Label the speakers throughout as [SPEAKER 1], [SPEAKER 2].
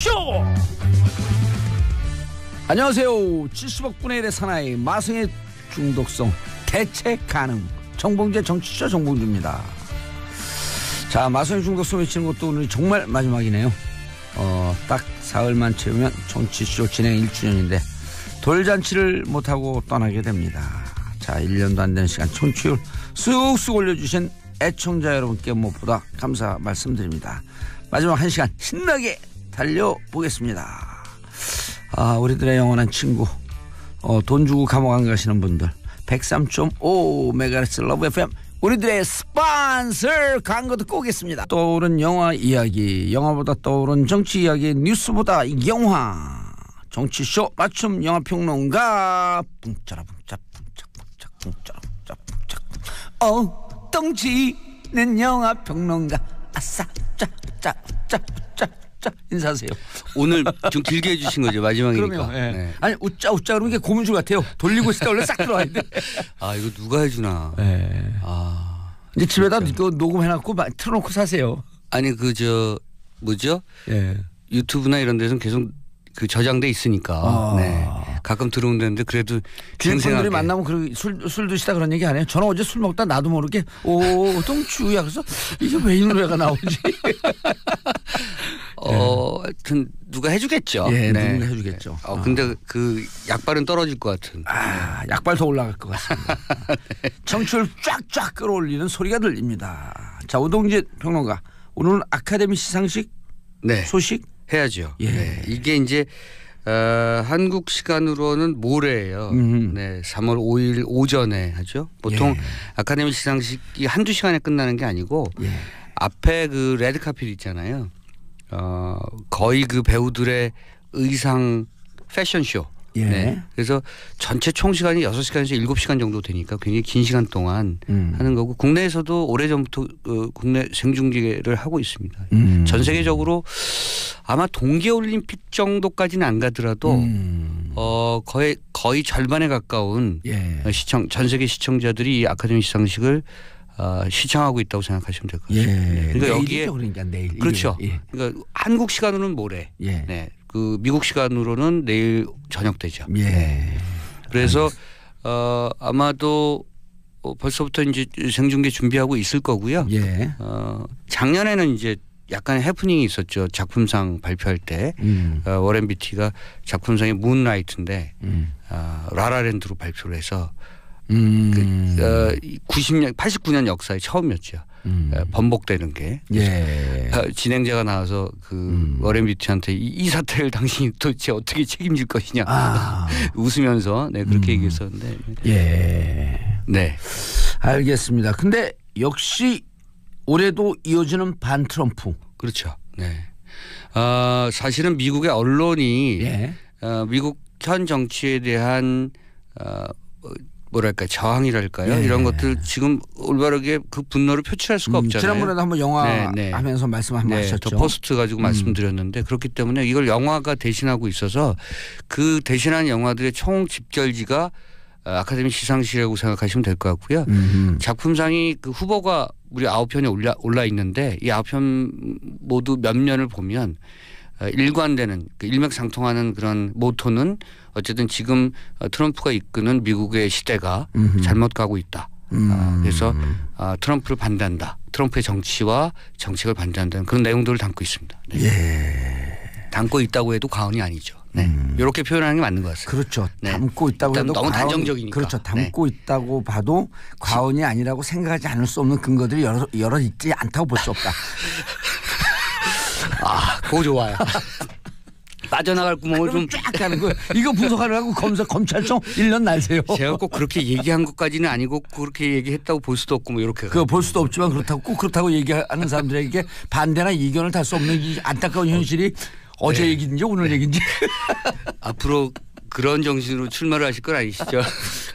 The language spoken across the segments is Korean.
[SPEAKER 1] 쇼! 안녕하세요. 70억 분의 1의 사나이 마성의 중독성 대체 가능 정봉재 정치자 정봉주입니다. 자 마성의 중독성 외치는 것도 오늘 정말 마지막이네요. 어, 딱 사흘만 채우면 정치쇼 진행 1주년인데 돌잔치를 못하고 떠나게 됩니다. 자 1년도 안 되는 시간 청취율 쑥쑥 올려주신 애청자 여러분께 무엇보다 감사 말씀드립니다. 마지막 1시간 신나게 달려보겠습니다. 아, 우리들의 영원한 친구. 어, 돈 주고 감옥 안 가시는 분들. 103.5MHz 러브 FM. 우리들의 스폰서 광고 듣고 오겠습니다. 떠오른 영화 이야기, 영화보다 떠오른 정치 이야기, 뉴스보다 영화. 정치쇼 맞춤 영화평론가 뿡짜라 뿡짜 뿡짜 뿡짜 뿡짜라 뿡짜 뿡짜 어 덩치는 영화평론가 아싸 짜짜짜 자 인사하세요.
[SPEAKER 2] 오늘 좀 길게 해주신 거죠 마지막이니까. 그럼요.
[SPEAKER 1] 예. 네. 아니 웃자 웃자 그러는 게 고문줄 같아요. 돌리고 있을 때 원래 싹 들어와야 돼.
[SPEAKER 2] 아 이거 누가 해주나. 네. 아
[SPEAKER 1] 이제 집에다 그
[SPEAKER 2] 녹음해놨고 틀어놓고 사세요. 아니 그 저 뭐죠? 예. 유튜브나 이런 데서는 계속 그 저장돼 있으니까. 아. 네. 가끔 들어온다는데 그래도 주생분들이
[SPEAKER 1] 만나면 그술 술 드시다 그런 얘기 안 해요. 저는 어제 술 먹다 나도 모르게 오 똥추야 그래서 이게 왜이 노래가 나오지? 네. 어, 하
[SPEAKER 2] 누가 해주겠죠. 예, 네. 누군가 해주겠죠. 어, 근데 어. 그 약발은 떨어질 것 같은. 아,
[SPEAKER 1] 약발 도 올라갈 것 같습니다. 네. 청춘를 쫙쫙 끌어올리는 소리가 들립니다. 자, 오동재 평론가, 오늘은 아카데미 시상식 네. 소식 해야죠.
[SPEAKER 2] 예. 네. 이게 이제 어, 한국 시간으로는 모레예요. 음흠. 네, 3월 5일 오전에 하죠. 보통 예. 아카데미 시상식이 한두 시간에 끝나는 게 아니고 예. 앞에 그 레드 카펫 있잖아요. 어, 거의 그 배우들의 의상 패션쇼. 예. 네. 그래서 전체 총 시간이 여섯 시간에서 일곱 시간 정도 되니까 굉장히 긴 시간 동안 음. 하는 거고 국내에서도 오래전부터 어, 국내 생중계를 하고 있습니다. 음. 전 세계적으로 아마 동계 올림픽 정도까지는 안 가더라도 음. 어 거의 거의 절반에 가까운 예. 시청 전 세계 시청자들이 이 아카데미 시상식을 어, 시청하고 있다고 생각하시면 될 것 같습니다. 예. 네. 그러니까, 그러니까 여기에
[SPEAKER 1] 그러니까 내일 그렇죠. 예. 그러니까
[SPEAKER 2] 한국 시간으로는 모레, 예. 네, 그 미국 시간으로는 내일 저녁 되죠. 예. 네. 그래서 어, 아마도 어, 벌써부터 이제 생중계 준비하고 있을 거고요. 예. 어, 작년에는 이제 약간 해프닝이 있었죠. 작품상 발표할 때 음. 어, 워렌 비티가 작품상의 문라이트인데 음. 어, 라라랜드로 발표를 해서
[SPEAKER 1] 그, 음.
[SPEAKER 2] 그, 어, 90년 89년 역사에 처음이었죠. 음. 어, 번복되는 게
[SPEAKER 1] 예.
[SPEAKER 2] 어, 진행자가 나와서 그 음. 워렌 비티한테 이, 이, 사태를 당신이 도대체 어떻게 책임질 것이냐 아. 웃으면서 네 그렇게 음. 얘기했었는데
[SPEAKER 1] 예. 네 알겠습니다. 근데 역시 올해도 이어지는 반 트럼프 그렇죠. 네. 어, 사실은
[SPEAKER 2] 미국의 언론이 예. 어, 미국 현 정치에 대한 어, 뭐랄까 저항이랄까요 네. 이런 것들 지금 올바르게 그 분노를 표출할 수가 음, 없잖아요. 음, 지난번에도 한번 영화 네, 네.
[SPEAKER 1] 하면서 말씀 네, 하셨죠. 더 퍼스트 가지고 음.
[SPEAKER 2] 말씀드렸는데 그렇기 때문에 이걸 영화가 대신하고 있어서 그 대신한 영화들의 총 집결지가 아, 아카데미 시상식이라고 생각하시면 될 것 같고요. 음흠. 작품상이 그 후보가 우리 아홉 편에 올라 올라 있는데 이 아홉 편 모두 몇 면을 보면 어, 일관되는 그 일맥상통하는 그런 모토는 어쨌든 지금 어, 트럼프가 이끄는 미국의 시대가 음흠. 잘못 가고 있다.
[SPEAKER 1] 아, 음. 그래서
[SPEAKER 2] 아, 트럼프를 반대한다. 트럼프의 정치와 정책을 반대한다는 그런 내용들을 담고 있습니다.
[SPEAKER 1] 네. 예.
[SPEAKER 2] 담고 있다고 해도 과언이 아니죠. 네. 음. 이렇게 표현하는 게 맞는 것 같습니다. 그렇죠. 네. 담고 있다고 해도 너무 과언, 단정적이니까. 그렇죠. 네. 담고
[SPEAKER 1] 네. 있다고 봐도 과언이 아니라고 생각하지 않을 수 없는 근거들이 여러, 여러 있지 않다고 볼 수 없다. 아, 그거 좋아요. 빠져나갈 구멍을 좀쫙 가는 거 이거 분석하려고 검사 검찰청 1년 날세요. 제가
[SPEAKER 2] 꼭 그렇게 얘기한 것까지는 아니고 그렇게 얘기했다고 볼 수도 없고 뭐 이렇게. 그
[SPEAKER 1] 볼 수도 없지만 그렇다고 꼭 그렇다고 얘기하는 사람들에게 반대나 이견을 달 수 없는 이 안타까운 현실이 어, 제 네. 얘기인지 오늘 네. 얘기인지.
[SPEAKER 2] 앞으로 그런 정신으로 출마를 하실 건 아니시죠?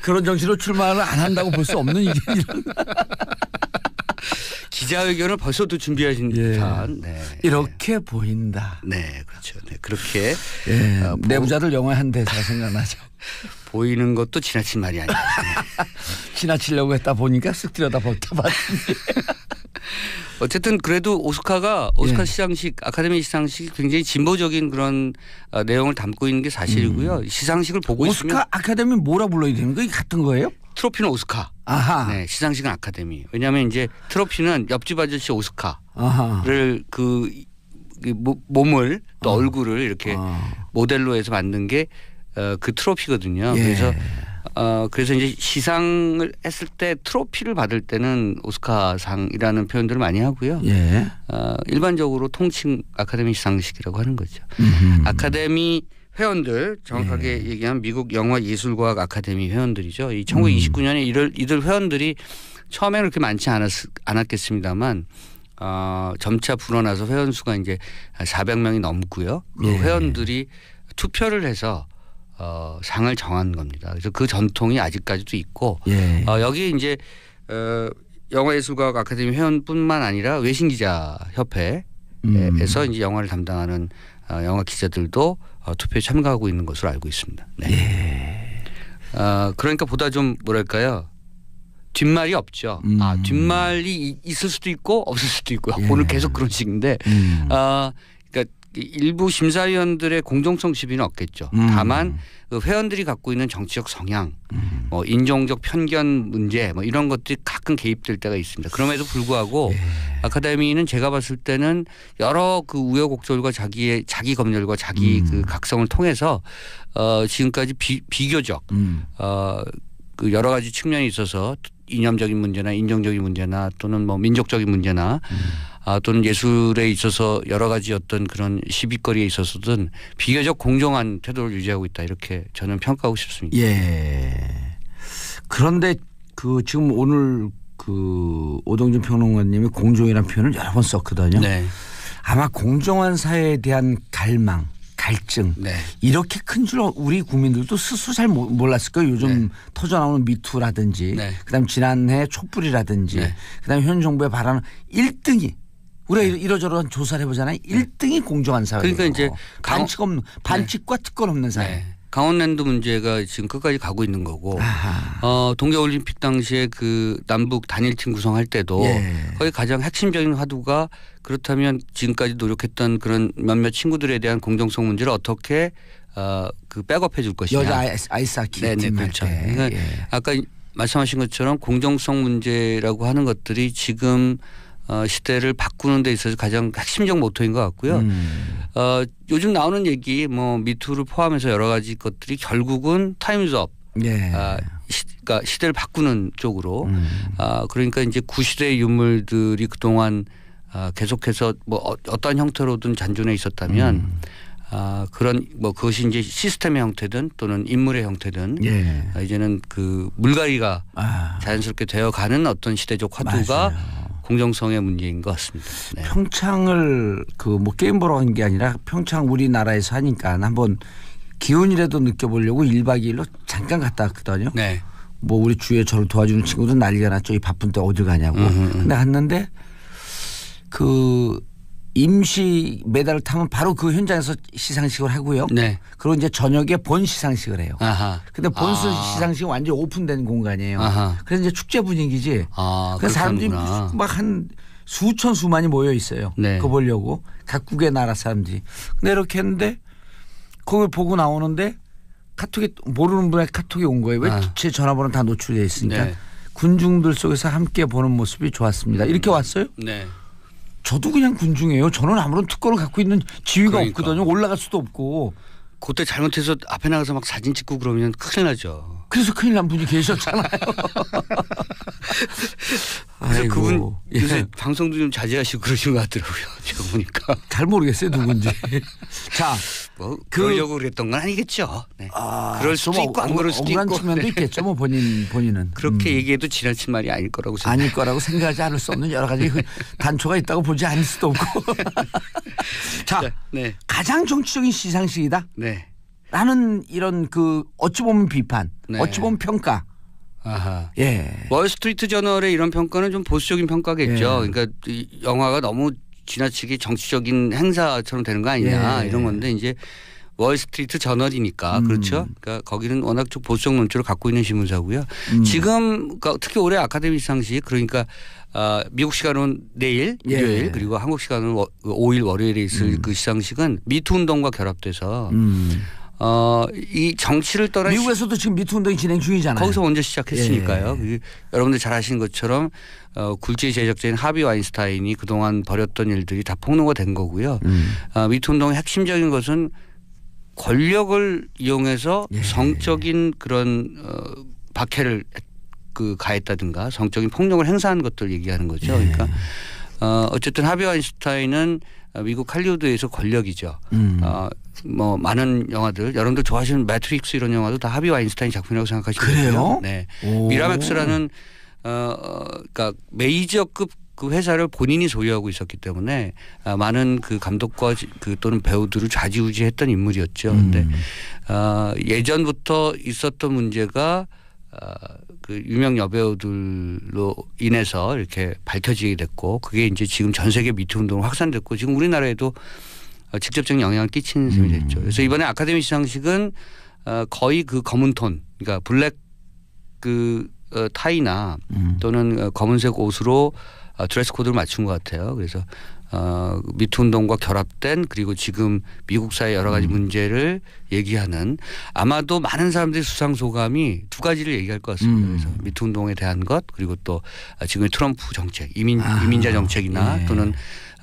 [SPEAKER 1] 그런 정신으로 출마를 안
[SPEAKER 3] 한다고 볼 수 없는 이런.
[SPEAKER 2] 기자회견을 벌써도 준비하신 예. 듯한 네. 이렇게 보인다. 네, 그렇죠. 네, 그렇게 예. 어, 내부자들
[SPEAKER 1] 영화 한 대사 생각나죠. 보이는 것도 지나친 말이 아니에요. 지나치려고 했다 보니까 쓱 들여다 봤다 봤는데.
[SPEAKER 2] 어쨌든 그래도 오스카가 오스카 예. 시상식 아카데미 시상식 굉장히 진보적인 그런 어, 내용을 담고 있는 게 사실이고요. 음. 시상식을 보고 오스카 있으면 오스카
[SPEAKER 1] 아카데미 뭐라 불러야 되는
[SPEAKER 2] 거 같은 거예요? 트로피는 오스카. 아하. 네, 시상식은 아카데미. 왜냐하면 이제 트로피는 옆집 아저씨 오스카를 아그 몸을 또 어. 얼굴을 이렇게 어. 모델로 해서 만든 게그 어, 트로피거든요. 예. 그래서 어 그래서 이제 시상을 했을 때 트로피를 받을 때는 오스카상이라는 표현들을 많이 하고요. 예. 어 일반적으로 통칭 아카데미 시상식이라고 하는 거죠. 음흠. 아카데미 회원들 정확하게 네. 얘기하면 미국 영화예술과학 아카데미 회원들이죠. 이 1929년에 음. 이들, 이들 회원들이 처음에는 그렇게 많지 않았, 않았겠습니다만 어, 점차 불어나서 회원 수가 이제 400명이 넘고요. 그 네. 회원들이 투표를 해서 어, 상을 정한 겁니다. 그래서 그 전통이 아직까지도 있고 네. 어, 여기 이제 어, 영화예술과학 아카데미 회원뿐만 아니라 외신 기자 협회에서 음. 이제 영화를 담당하는 어, 영화 기자들도 어, 투표에 참가하고 있는 것으로 알고 있습니다. 네. 예. 어, 그러니까 보다 좀 뭐랄까요 뒷말이 없죠. 음. 아 뒷말이 있을 수도 있고 없을 수도 있고요. 예. 오늘 계속 그런 식인데 음. 어, 일부 심사위원들의 공정성 시비는 없겠죠. 음. 다만 그 회원들이 갖고 있는 정치적 성향, 음. 뭐 인종적 편견 문제 뭐 이런 것들이 가끔 개입될 때가 있습니다. 그럼에도 불구하고 예. 아카데미는 제가 봤을 때는 여러 그 우여곡절과 자기의 자기 검열과 자기 음. 그 각성을 통해서 어 지금까지 비, 비교적 음. 어그 여러 가지 측면이 있어서 이념적인 문제나 인종적인 문제나 또는 뭐 민족적인 문제나 음. 아, 또는 예술에 있어서 여러 가지 어떤 그런 시비거리에 있어서든 비교적 공정한 태도를 유지하고 있다 이렇게 저는
[SPEAKER 1] 평가하고 싶습니다. 예. 그런데 그 지금 오늘 그 오동준 평론가님이 공정이라는 표현을 여러 번 썼거든요. 네. 아마 공정한 사회에 대한 갈망, 갈증 네. 이렇게 큰 줄 우리 국민들도 스스로 잘 몰랐을 거예요. 요즘 네. 터져 나오는 미투라든지 네. 그다음 지난해 촛불이라든지 네. 그다음 현 정부의 바라는 1등이 우리가 이러저러한 조사를 해보잖아요. 1등이 공정한 사회. 그러니까 이제 반칙 없는 반칙과 네. 특권 없는 사회. 네.
[SPEAKER 2] 강원랜드 문제가 지금 끝까지 가고 있는 거고 아하. 어, 동계올림픽 당시에 그 남북 단일팀 구성할 때도 예. 거의 가장 핵심적인 화두가 그렇다면 지금까지 노력했던 그런 몇몇 친구들에 대한 공정성 문제를 어떻게 어, 그 백업해 줄 것이냐. 여자
[SPEAKER 1] 아이스하키 네네 그렇죠. 그러니까 예.
[SPEAKER 2] 아까 말씀하신 것처럼 공정성 문제라고 하는 것들이 지금 어, 시대를 바꾸는 데 있어서 가장 핵심적 모토인 것 같고요.
[SPEAKER 1] 음.
[SPEAKER 2] 어, 요즘 나오는 얘기 뭐 미투를 포함해서 여러 가지 것들이 결국은 타임즈업 예. 어, 시, 그러니까 시대를 바꾸는 쪽으로 음. 어, 그러니까 이제 구시대 유물들이 그동안 어, 계속해서 뭐 어, 어떤 형태로든 잔존해 있었다면 음. 아, 그런 뭐 그것이 이제 시스템의 형태든 또는 인물의 형태든 예. 아, 이제는 그 물갈이가 아. 자연스럽게 되어가는 어떤 시대적 화두가 맞아요. 공정성의
[SPEAKER 1] 문제인 것 같습니다. 네. 평창을 그 뭐 게임 보러 간 게 아니라 평창 우리나라에서 하니까 한번 기운이라도 느껴보려고 1박 2일로 잠깐 갔다 왔거든요. 네. 뭐 우리 주위에 저를 도와주는 친구들 난리가 났죠. 이 바쁜 때 어디 가냐고. 음흠. 근데 갔는데 그 임시 메달을 타면 바로 그 현장에서 시상식을 하고요. 네. 그리고 이제 저녁에 본 시상식을 해요. 아하. 근데 본 아. 시상식은 완전히 오픈된 공간이에요. 아하. 그래서 이제 축제 분위기지. 아, 그 사람들이 막 한 수천 수만이 모여 있어요. 네. 그거 보려고 각국의 나라 사람들이. 근데 이렇게 했는데 그걸 보고 나오는데 카톡이 모르는 분의 카톡이 온 거예요. 왜제 아. 전화번호 다 노출돼 있으니까 네. 군중들 속에서 함께 보는 모습이 좋았습니다. 이렇게 왔어요. 네. 저도 그냥 군중이에요. 저는 아무런 특권을 갖고 있는 지위가 그러니까. 없거든요. 올라갈 수도 없고. 그때 잘못해서 앞에 나가서 막 사진 찍고 그러면 큰일 나죠. 그래서 큰일 난 분이
[SPEAKER 2] 계셨잖아요.
[SPEAKER 1] 아이고, 그분 예. 요새
[SPEAKER 2] 방송도 좀 자제하시고 그러신 것 같더라고요. 제가 보니까. 잘 모르겠어요 누군지. 자, 뭐 그 그러려고 그랬던 건 아니겠죠. 네.
[SPEAKER 1] 아, 그럴 수도 있고 안 그럴 수도 있고. 측면도 네. 있겠죠. 뭐 본인 본인은. 그렇게 음. 얘기해도 지나친 말이 아닐 거라고 생각. 아닐 거라고 생각하지 않을 수 없는 여러 가지 단초가 있다고 보지 않을 수도 없고. 자, 네. 가장 정치적인 시상식이다. 네. 라는 이런 그 어찌 보면 비판, 네. 어찌 보면 평가. 아하. 예.
[SPEAKER 2] 월스트리트 저널의 이런 평가는 좀 보수적인 평가겠죠. 예. 그러니까 영화가 너무 지나치게 정치적인 행사처럼 되는 거 아니냐 예. 이런 건데 이제 월스트리트 저널이니까 음. 그렇죠. 그러니까 거기는 워낙 좀 보수적 논조를 갖고 있는 신문사고요. 음. 지금 그러니까 특히 올해 아카데미 상식 그러니까 아, 미국 시간은 내일 예. 일요일 그리고 한국 시간은 5일 월요일에 있을 음. 그 시상식은 미투 운동과 결합돼서 음. 어, 이 정치를 떠나 미국에서도
[SPEAKER 1] 지금 미투 운동이 진행 중이잖아요. 거기서
[SPEAKER 2] 먼저 시작했으니까요. 예. 예. 여러분들 잘 아시는 것처럼 어, 굴지 제작자인 하비 와인스타인이 그동안 벌였던 일들이 다 폭로가 된 거고요. 음. 어, 아, 미투 운동의 핵심적인 것은 권력을 이용해서 예. 성적인 그런 어, 박해를 그 가했다든가 성적인 폭력을 행사한 것들 얘기하는 거죠. 예. 그러니까 어, 어쨌든 하비 와인스타인은 미국 할리우드에서 권력이죠. 음. 어, 뭐 많은 영화들 여러분들 좋아하시는 매트릭스 이런 영화도 다 하비 와인스타인 작품이라고 생각하시면 돼요. 네. 오. 미라맥스라는 어 그러니까 메이저급 그 회사를 본인이 소유하고 있었기 때문에 아, 많은 그 감독과 그 또는 배우들을 좌지우지했던 인물이었죠. 음. 근데 어 예전부터 있었던 문제가 아, 그 유명 여배우들로 인해서 이렇게 밝혀지게 됐고 그게 이제 지금 전 세계 미투 운동으로 확산됐고 지금 우리나라에도 어, 직접적인 영향을 끼치는 셈이 음. 됐죠. 그래서 이번에 아카데미 시상식은 어, 거의 그 검은 톤, 그러니까 블랙 그 어, 타이나 음. 또는 검은색 옷으로 드레스 코드를 맞춘 것 같아요. 그래서 미투 운동과 결합된 그리고 지금 미국 사회 여러 가지 음. 문제를 얘기하는 아마도 많은 사람들이 수상 소감이 두 가지를 얘기할 것 같습니다. 그래서 미투 운동에 대한 것 그리고 또 아, 지금의 트럼프 정책, 이민 아. 이민자 정책이나 예. 또는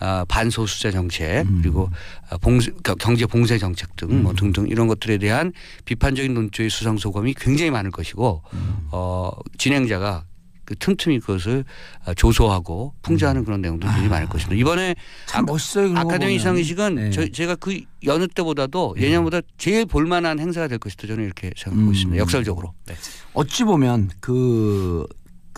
[SPEAKER 2] 어, 반소수자 정책 음. 그리고 어, 봉쇄, 경제 봉쇄 정책 등뭐 음. 등등 이런 것들에 대한 비판적인 논조의 수상 소감이 굉장히 많을 것이고 음. 어, 진행자가 그 틈틈이 그것을 어, 조소하고 풍자하는 그런 내용도 굉장히 많을 아. 것입니다. 이번에
[SPEAKER 1] 아, 멋있어요. 아카데미 시상식은 네. 저,
[SPEAKER 2] 제가 그 여느 때보다도 네. 예년보다 제일 볼만한 행사가 될 것이다 저는 이렇게 생각하고 음. 있습니다. 역설적으로. 네.
[SPEAKER 1] 어찌 보면 그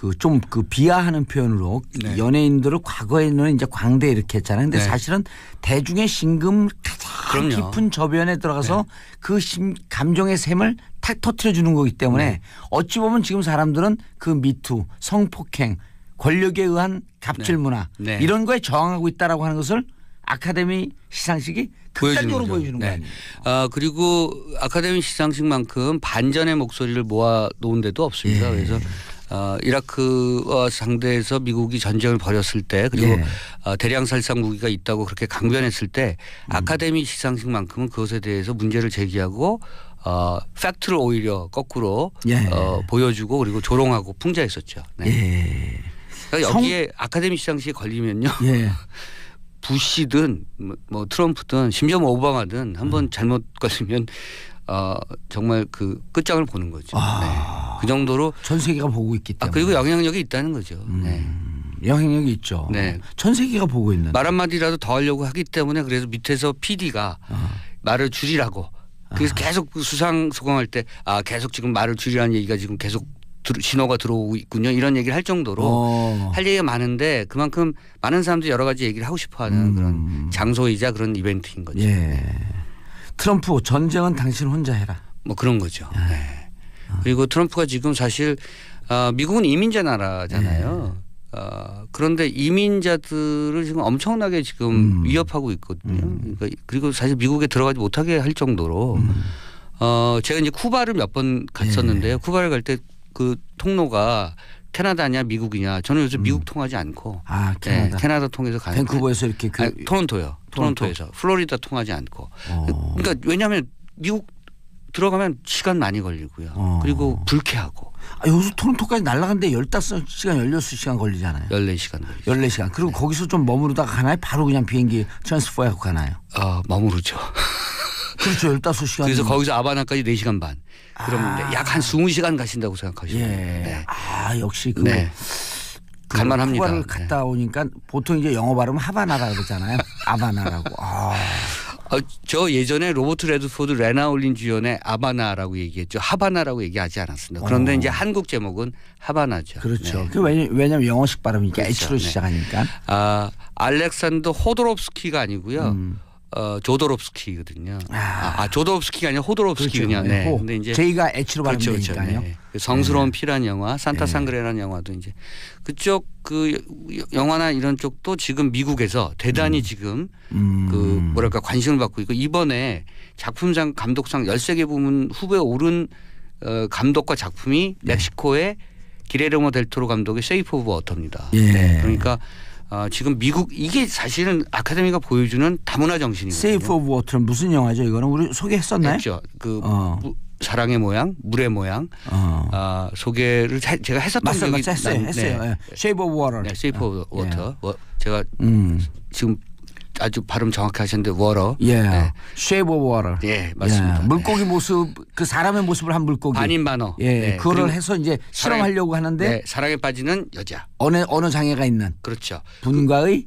[SPEAKER 1] 그좀그 그 비하하는 표현으로 네. 연예인들을 과거에는 이제 광대 이렇게 했잖아요. 근데 네. 사실은 대중의 심금 가장 그럼요. 깊은 저변에 들어가서 네. 그 심, 감정의 샘을 탁 터트려 주는 거기 때문에 네. 어찌 보면 지금 사람들은 그 미투, 성폭행, 권력에 의한 갑질 네. 문화 네. 이런 거에 저항하고 있다라고 하는 것을 아카데미 시상식이 극단적으로 보여주는, 보여주는 네. 거예요.
[SPEAKER 2] 아, 그리고 아카데미 시상식만큼 반전의 목소리를 모아 놓은 데도 없습니다. 예. 그래서 어, 이라크와 상대해서 미국이 전쟁을 벌였을 때 그리고 예. 어, 대량 살상 무기가 있다고 그렇게 강변했을 때 음. 아카데미 시상식만큼은 그것에 대해서 문제를 제기하고 어, 팩트를 오히려 거꾸로 예. 어, 보여주고 그리고 조롱하고 풍자했었죠.
[SPEAKER 1] 네. 예.
[SPEAKER 2] 그러니까 여기에 성... 아카데미 시상식에 걸리면요. 예. 부시든 뭐, 뭐 트럼프든 심지어 뭐 오바마든 한번 음. 잘못 걸리면 어, 정말 그 끝장을 보는 거죠. 아. 네. 그 정도로
[SPEAKER 1] 전 세계가 보고 있기 아, 때문에. 아,
[SPEAKER 2] 그리고 영향력이 있다는 거죠. 음. 네.
[SPEAKER 1] 영향력이 있죠. 네. 전 세계가 보고 있는.
[SPEAKER 2] 말 한마디라도 더 하려고 하기 때문에 그래서 밑에서 PD가 어. 말을 줄이라고 그래서 아. 계속 그 수상 소감할 때 아 계속 지금 말을 줄이라는 얘기가 지금 계속 신호가 들어오고 있군요 이런 얘기를 할 정도로 오. 어. 할 얘기가 많은데 그만큼 많은 사람들 여러 가지 얘기를 하고 싶어하는 음. 그런 장소이자 그런 이벤트인 거죠.
[SPEAKER 1] 예. 트럼프 전쟁은 당신 혼자 해라.
[SPEAKER 2] 뭐 그런 거죠. 아. 네. 그리고 트럼프가 지금 사실 어, 미국은 이민자 나라잖아요. 네. 어, 그런데 이민자들을 지금 엄청나게 지금 음. 위협하고 있거든요. 음. 그러니까 그리고 사실 미국에 들어가지 못하게 할 정도로 음. 어, 제가 이제 쿠바를 몇 번 갔었는데요. 네. 쿠바를 갈 때 그 통로가 캐나다냐 미국이냐 저는 요즘 음. 미국 통하지 않고
[SPEAKER 1] 아, 예, 캐나다.
[SPEAKER 2] 네, 캐나다 통해서 가는 밴쿠버에서 이렇게 그 아니, 토론토요 토론토. 에서 플로리다 통하지 않고 오. 어. 그러니까 왜냐하면 미국 들어가면 시간 많이 걸리고요. 어. 그리고 불쾌하고. 아,
[SPEAKER 1] 여기 토론토까지 날라갔는데 15시간, 16시간 걸리잖아요. 14시간 걸리죠. 14시간. 그리고 네. 거기서 좀 머무르다가 나요 바로 그냥 비행기 트랜스퍼하고 가나요? 아, 어, 머무르죠. 그렇죠. 15시간. 그래서 거기서
[SPEAKER 2] 아바나까지 4시간 반. 그럼 아. 약한 20시간 가신다고 생각하시면. 예. 네. 아, 역시 그 네. 그 갈만합니다. 쿠바를
[SPEAKER 1] 갔다 네. 오니까 보통 이제 영어 발음 하바나라 그러잖아요. 아바나라고.
[SPEAKER 2] 아. 어, 저 예전에 로버트 레드포드 레나올린 주연의 아바나라고 얘기했죠. 하바나라고 얘기하지 않았습니다. 그런데 어. 이제 한국 제목은 하바나죠.
[SPEAKER 1] 그렇죠. 네. 그 왜냐면 영어식 발음이니까 그렇죠. H로 네. 시작하니까.
[SPEAKER 2] 아 알렉산더 호도롭스키가 아니고요. 음. 어, 조도롭스키거든요. 아, 아, 아 조도롭스키가 아니라 호도롭스키냐. 그렇죠. 네. 근데 이제 제이가 H로 발음되니까요. 그렇죠, 그렇죠. 네. 그 성스러운 네. 피란 영화, 산타 상그레라는 네. 영화도 이제 그쪽 그 영화나 이런 쪽도 지금 미국에서 대단히 음. 지금 음. 그 뭐랄까 관심을 받고 있고 이번에 작품상 감독상 13개 부문 후보에 오른 어, 감독과 작품이 네. 멕시코의 기레르모 델토로 감독의 세이프 오브 워터입니다.
[SPEAKER 1] 예. 그러니까
[SPEAKER 2] 어, 지금 미국 이게 사실은 아카데미가 보여주는 다문화 정신이거든요.
[SPEAKER 1] 세이프 오브 워터는 무슨 영화죠? 이거는
[SPEAKER 2] 우리 소개했었나요? 했죠. 그 어. 무, 사랑의 모양, 물의 모양 어. 어 소개를 자, 제가 했었던 맞어, 적이 맞어, 했어요. 난, 네. 했어요. 예. 네. 네. 쉐이프 오브 워터. 네, 세이프 오브 워터. 제가 음. 지금 아주 발음
[SPEAKER 1] 정확히 하셨는데 워러. 예. 네. 쉐이버 워러. 예, 맞습니다. 예. 물고기 모습 그 사람의 모습을 한 물고기. 아닌 만어. 예. 네. 그거를 해서 이제 사랑 실험하려고 하는데 네.
[SPEAKER 2] 사랑에 빠지는 여자.
[SPEAKER 1] 어느 어느 장애가 있는. 그렇죠. 분과의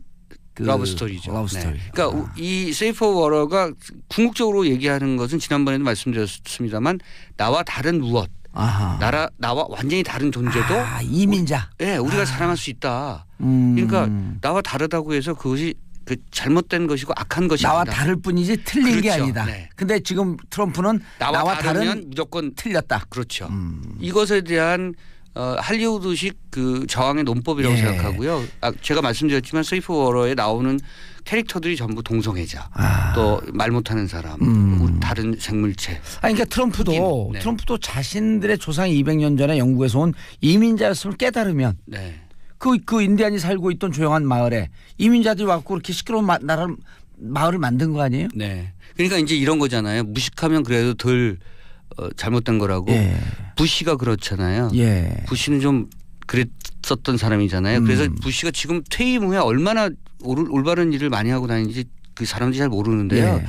[SPEAKER 1] 그 러브 스토리죠. 러브 스토리. 네.
[SPEAKER 2] 그러니까 아. 이 세이퍼 워러가 궁극적으로 얘기하는 것은 지난번에도 말씀드렸습니다만 나와 다른 무엇, 아하. 나라 나와 완전히 다른 존재도 아,
[SPEAKER 1] 이민자.
[SPEAKER 2] 예, 네, 우리가 아. 사랑할 수 있다.
[SPEAKER 1] 음. 그러니까
[SPEAKER 2] 나와 다르다고 해서 그것이 그 잘못된 것이고 악한 것이 나와 다를
[SPEAKER 1] 뿐이지 틀린 그렇죠. 게 아니다. 네. 근데 지금 트럼프는 나와, 나와 다른
[SPEAKER 2] 무조건 틀렸다. 그렇죠. 음.
[SPEAKER 1] 이것에 대한
[SPEAKER 2] 어, 할리우드식 그 저항의 논법이라고 예. 생각하고요. 아, 제가 말씀드렸지만 스위프 워러에 나오는 캐릭터들이 전부 동성애자, 아. 또말 못하는 사람, 음. 다른 생물체. 아
[SPEAKER 1] 그러니까 트럼프도 네. 트럼프도 자신들의 조상이 200년 전에 영국에서 온 이민자였음을 깨달으면 네. 그, 그 인디안이 살고 있던 조용한 마을에 이민자들이 와서 그렇게 시끄러운 마, 나라를 마을을 만든 거 아니에요?
[SPEAKER 2] 네. 그러니까 이제 이런 거잖아요. 무식하면 그래도 덜 어, 잘못된 거라고. 예. 부시가 그렇잖아요. 예. 부시는 좀 그랬었던 사람이잖아요. 그래서 음. 부시가 지금 퇴임 후에 얼마나 올, 올바른 일을 많이 하고 다니는지 그 사람들이 잘 모르는데요. 예.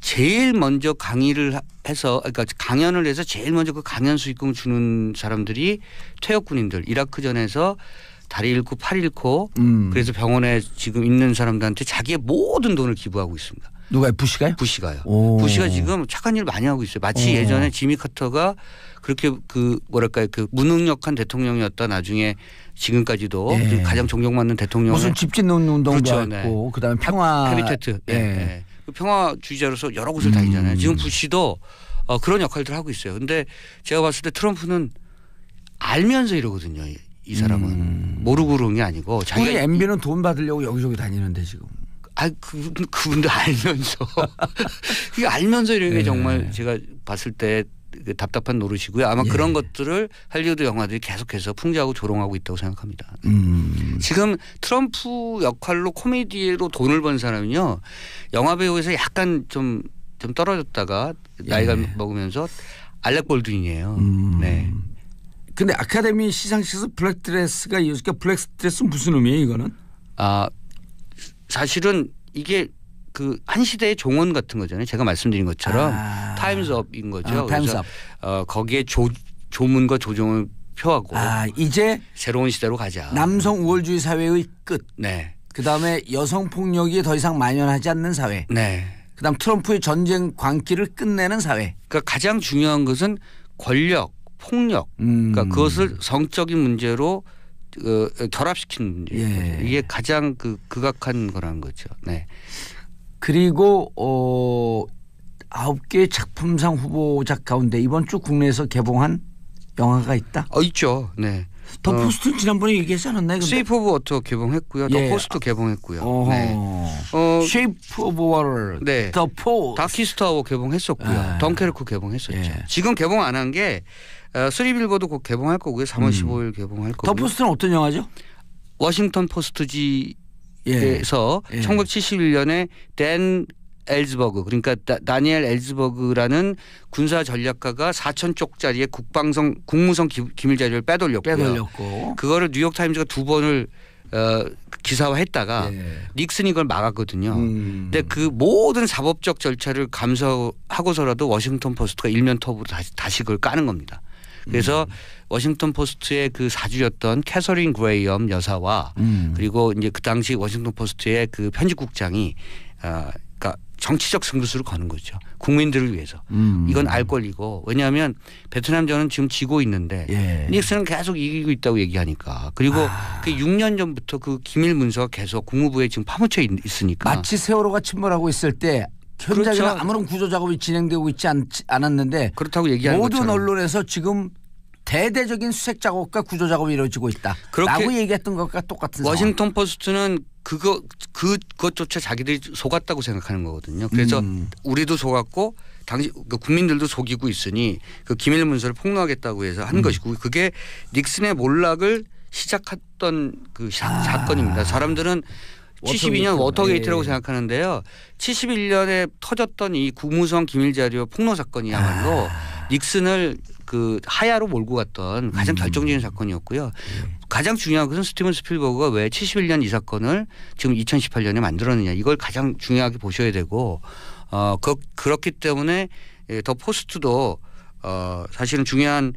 [SPEAKER 2] 제일 먼저 강의를 해서 그러니까 강연을 해서 제일 먼저 그 강연 수익금 을 주는 사람들이 퇴역군인들 이라크전에서 다리 잃고 팔 잃고
[SPEAKER 1] 음. 그래서 병원에
[SPEAKER 2] 지금 있는 사람들한테 자기의 모든 돈을 기부하고 있습니다. 누가 부시가요? 부시가요. 오. 부시가 지금 착한 일을 많이 하고 있어요. 마치 오. 예전에 지미 카터가 그렇게 그 뭐랄까요 그 무능력한 대통령이었다 나중에 지금까지도 예. 그 가장 존경받는 대통령 무슨 집짓
[SPEAKER 1] 운동도 그렇죠. 했고 네. 그다음에 평화 캐비테트 네. 예. 예.
[SPEAKER 2] 평화주의자로서 여러 곳을 음. 다니잖아요. 지금 부시도 어, 그런 역할들을 하고 있어요. 근데 제가 봤을 때 트럼프는
[SPEAKER 1] 알면서 이러거든요.
[SPEAKER 2] 이 사람은 음. 모르고 그런 게 아니고 자기 우리
[SPEAKER 1] MB는 돈 받으려고 여기저기 다니는데 지금. 아, 그, 그분도 알면서. 그 알면서
[SPEAKER 2] 이런 게 네. 정말 제가 봤을 때 그 답답한 노릇이고요. 아마 예. 그런 것들을 할리우드 영화들이 계속해서 풍자하고 조롱하고 있다고 생각합니다.
[SPEAKER 1] 음.
[SPEAKER 2] 지금 트럼프 역할로 코미디로 돈을 번 사람은요. 영화 배우에서 약간 좀, 좀 떨어졌다가
[SPEAKER 1] 나이가 예. 먹으면서 알렉 볼드인이에요. 음. 네. 근데 아카데미 시상식에서 블랙드레스가 이어지니까 블랙드레스 는 무슨 의미예요 이거는? 아
[SPEAKER 2] 사실은 이게 그 한 시대의 종언 같은 거잖아요. 제가 말씀드린 것처럼 아. 타임스업인 거죠. 아, 타임스업 어, 거기에 조, 조문과 조정을 표하고 아, 이제 새로운 시대로 가자.
[SPEAKER 1] 남성 우월주의 사회의 끝. 네. 그다음에 여성 폭력이 더 이상 만연하지 않는 사회. 네. 그다음 트럼프의 전쟁 광기를 끝내는 사회.
[SPEAKER 2] 그러니까 가장 중요한 것은 권력 폭력, 그러니까 음. 그러니까 그것을 성적인 문제로 어, 결합시킨 문제. 예. 이게 가장 그
[SPEAKER 1] 극악한 거라는 거죠. 네. 그리고 어 아홉 개 작품상 후보작 가운데 이번 주 국내에서 개봉한 영화가 있다. 어 있죠. 네. 더 어. 포스트
[SPEAKER 2] 지난번에 얘기하지 않았나요? 쉐이프 오브 워터 개봉했고요. 예. 포스트 개봉했고요. 네. 어, 쉐이프 오브 워터. 네. 더 포. 다키스타워 개봉했었고요. 예. 덩케르크 개봉했었죠. 예. 지금 개봉 안한게 어, 수리빌보도곧 개봉할 거고요. 3월 음. 15일 개봉할 거고요. 더 포스트는 어떤 영화죠? 워싱턴 포스트지 에서 예. 예. 1971년에 댄 엘즈버그 그러니까 다니엘 엘즈버그라는 군사 전략가가 4천 쪽짜리의 국방성 국무성 기밀 자료를 빼돌렸고요. 빼돌렸고 그거를 뉴욕 타임즈가 두 번을 어, 기사화했다가 예. 닉슨이 그걸 막았거든요. 음. 근데 그 모든 사법적 절차를 감수하고서라도 워싱턴 포스트가 일면 터보로 다시, 다시 그걸 까는 겁니다. 그래서 음. 워싱턴 포스트의 그 사주였던 캐서린 그레이엄 여사와 음. 그리고 이제 그 당시 워싱턴 포스트의 그 편집국장이 아 그러니까 정치적 승부수를 거는 거죠. 국민들을 위해서. 음. 이건 알 권리고 왜냐하면 베트남 전은 지금 지고 있는데 예. 닉슨은 계속 이기고 있다고 얘기하니까 그리고 아. 그 6년 전부터 그 기밀 문서가 계속 국무부에 지금 파묻혀 있으니까
[SPEAKER 1] 마치 세월호가 침몰하고 있을 때 현장에 그렇죠. 아무런 구조 작업이 진행되고 있지 않, 않았는데 그렇다고 얘기하는 모든 것처럼. 언론에서 지금 대대적인 수색 작업과 구조 작업이 이루어지고 있다라고 얘기했던 것과 똑같은 워싱턴 포스트는 그거
[SPEAKER 2] 그것조차 자기들이 속았다고 생각하는 거거든요. 그래서 음. 우리도 속았고 당시 그 국민들도 속이고 있으니 그 기밀 문서를 폭로하겠다고 해서 한 음. 것이고 그게 닉슨의 몰락을 시작했던 그 사, 아. 건입니다 사람들은 72년 워터게이트라고 예. 생각하는데요. 71년에 터졌던 이 국무성 기밀자료 폭로 사건이야말로 아. 닉슨을 그 하야로 몰고 갔던 가장 음. 결정적인 음. 사건이었고요. 예. 가장 중요한 것은 스티븐 스필버그가 왜 71년 이 사건을 지금 2018년에 만들었느냐 이걸 가장 중요하게 보셔야 되고 어 그, 그렇기 때문에 예, 더 포스트도 어 사실은 중요한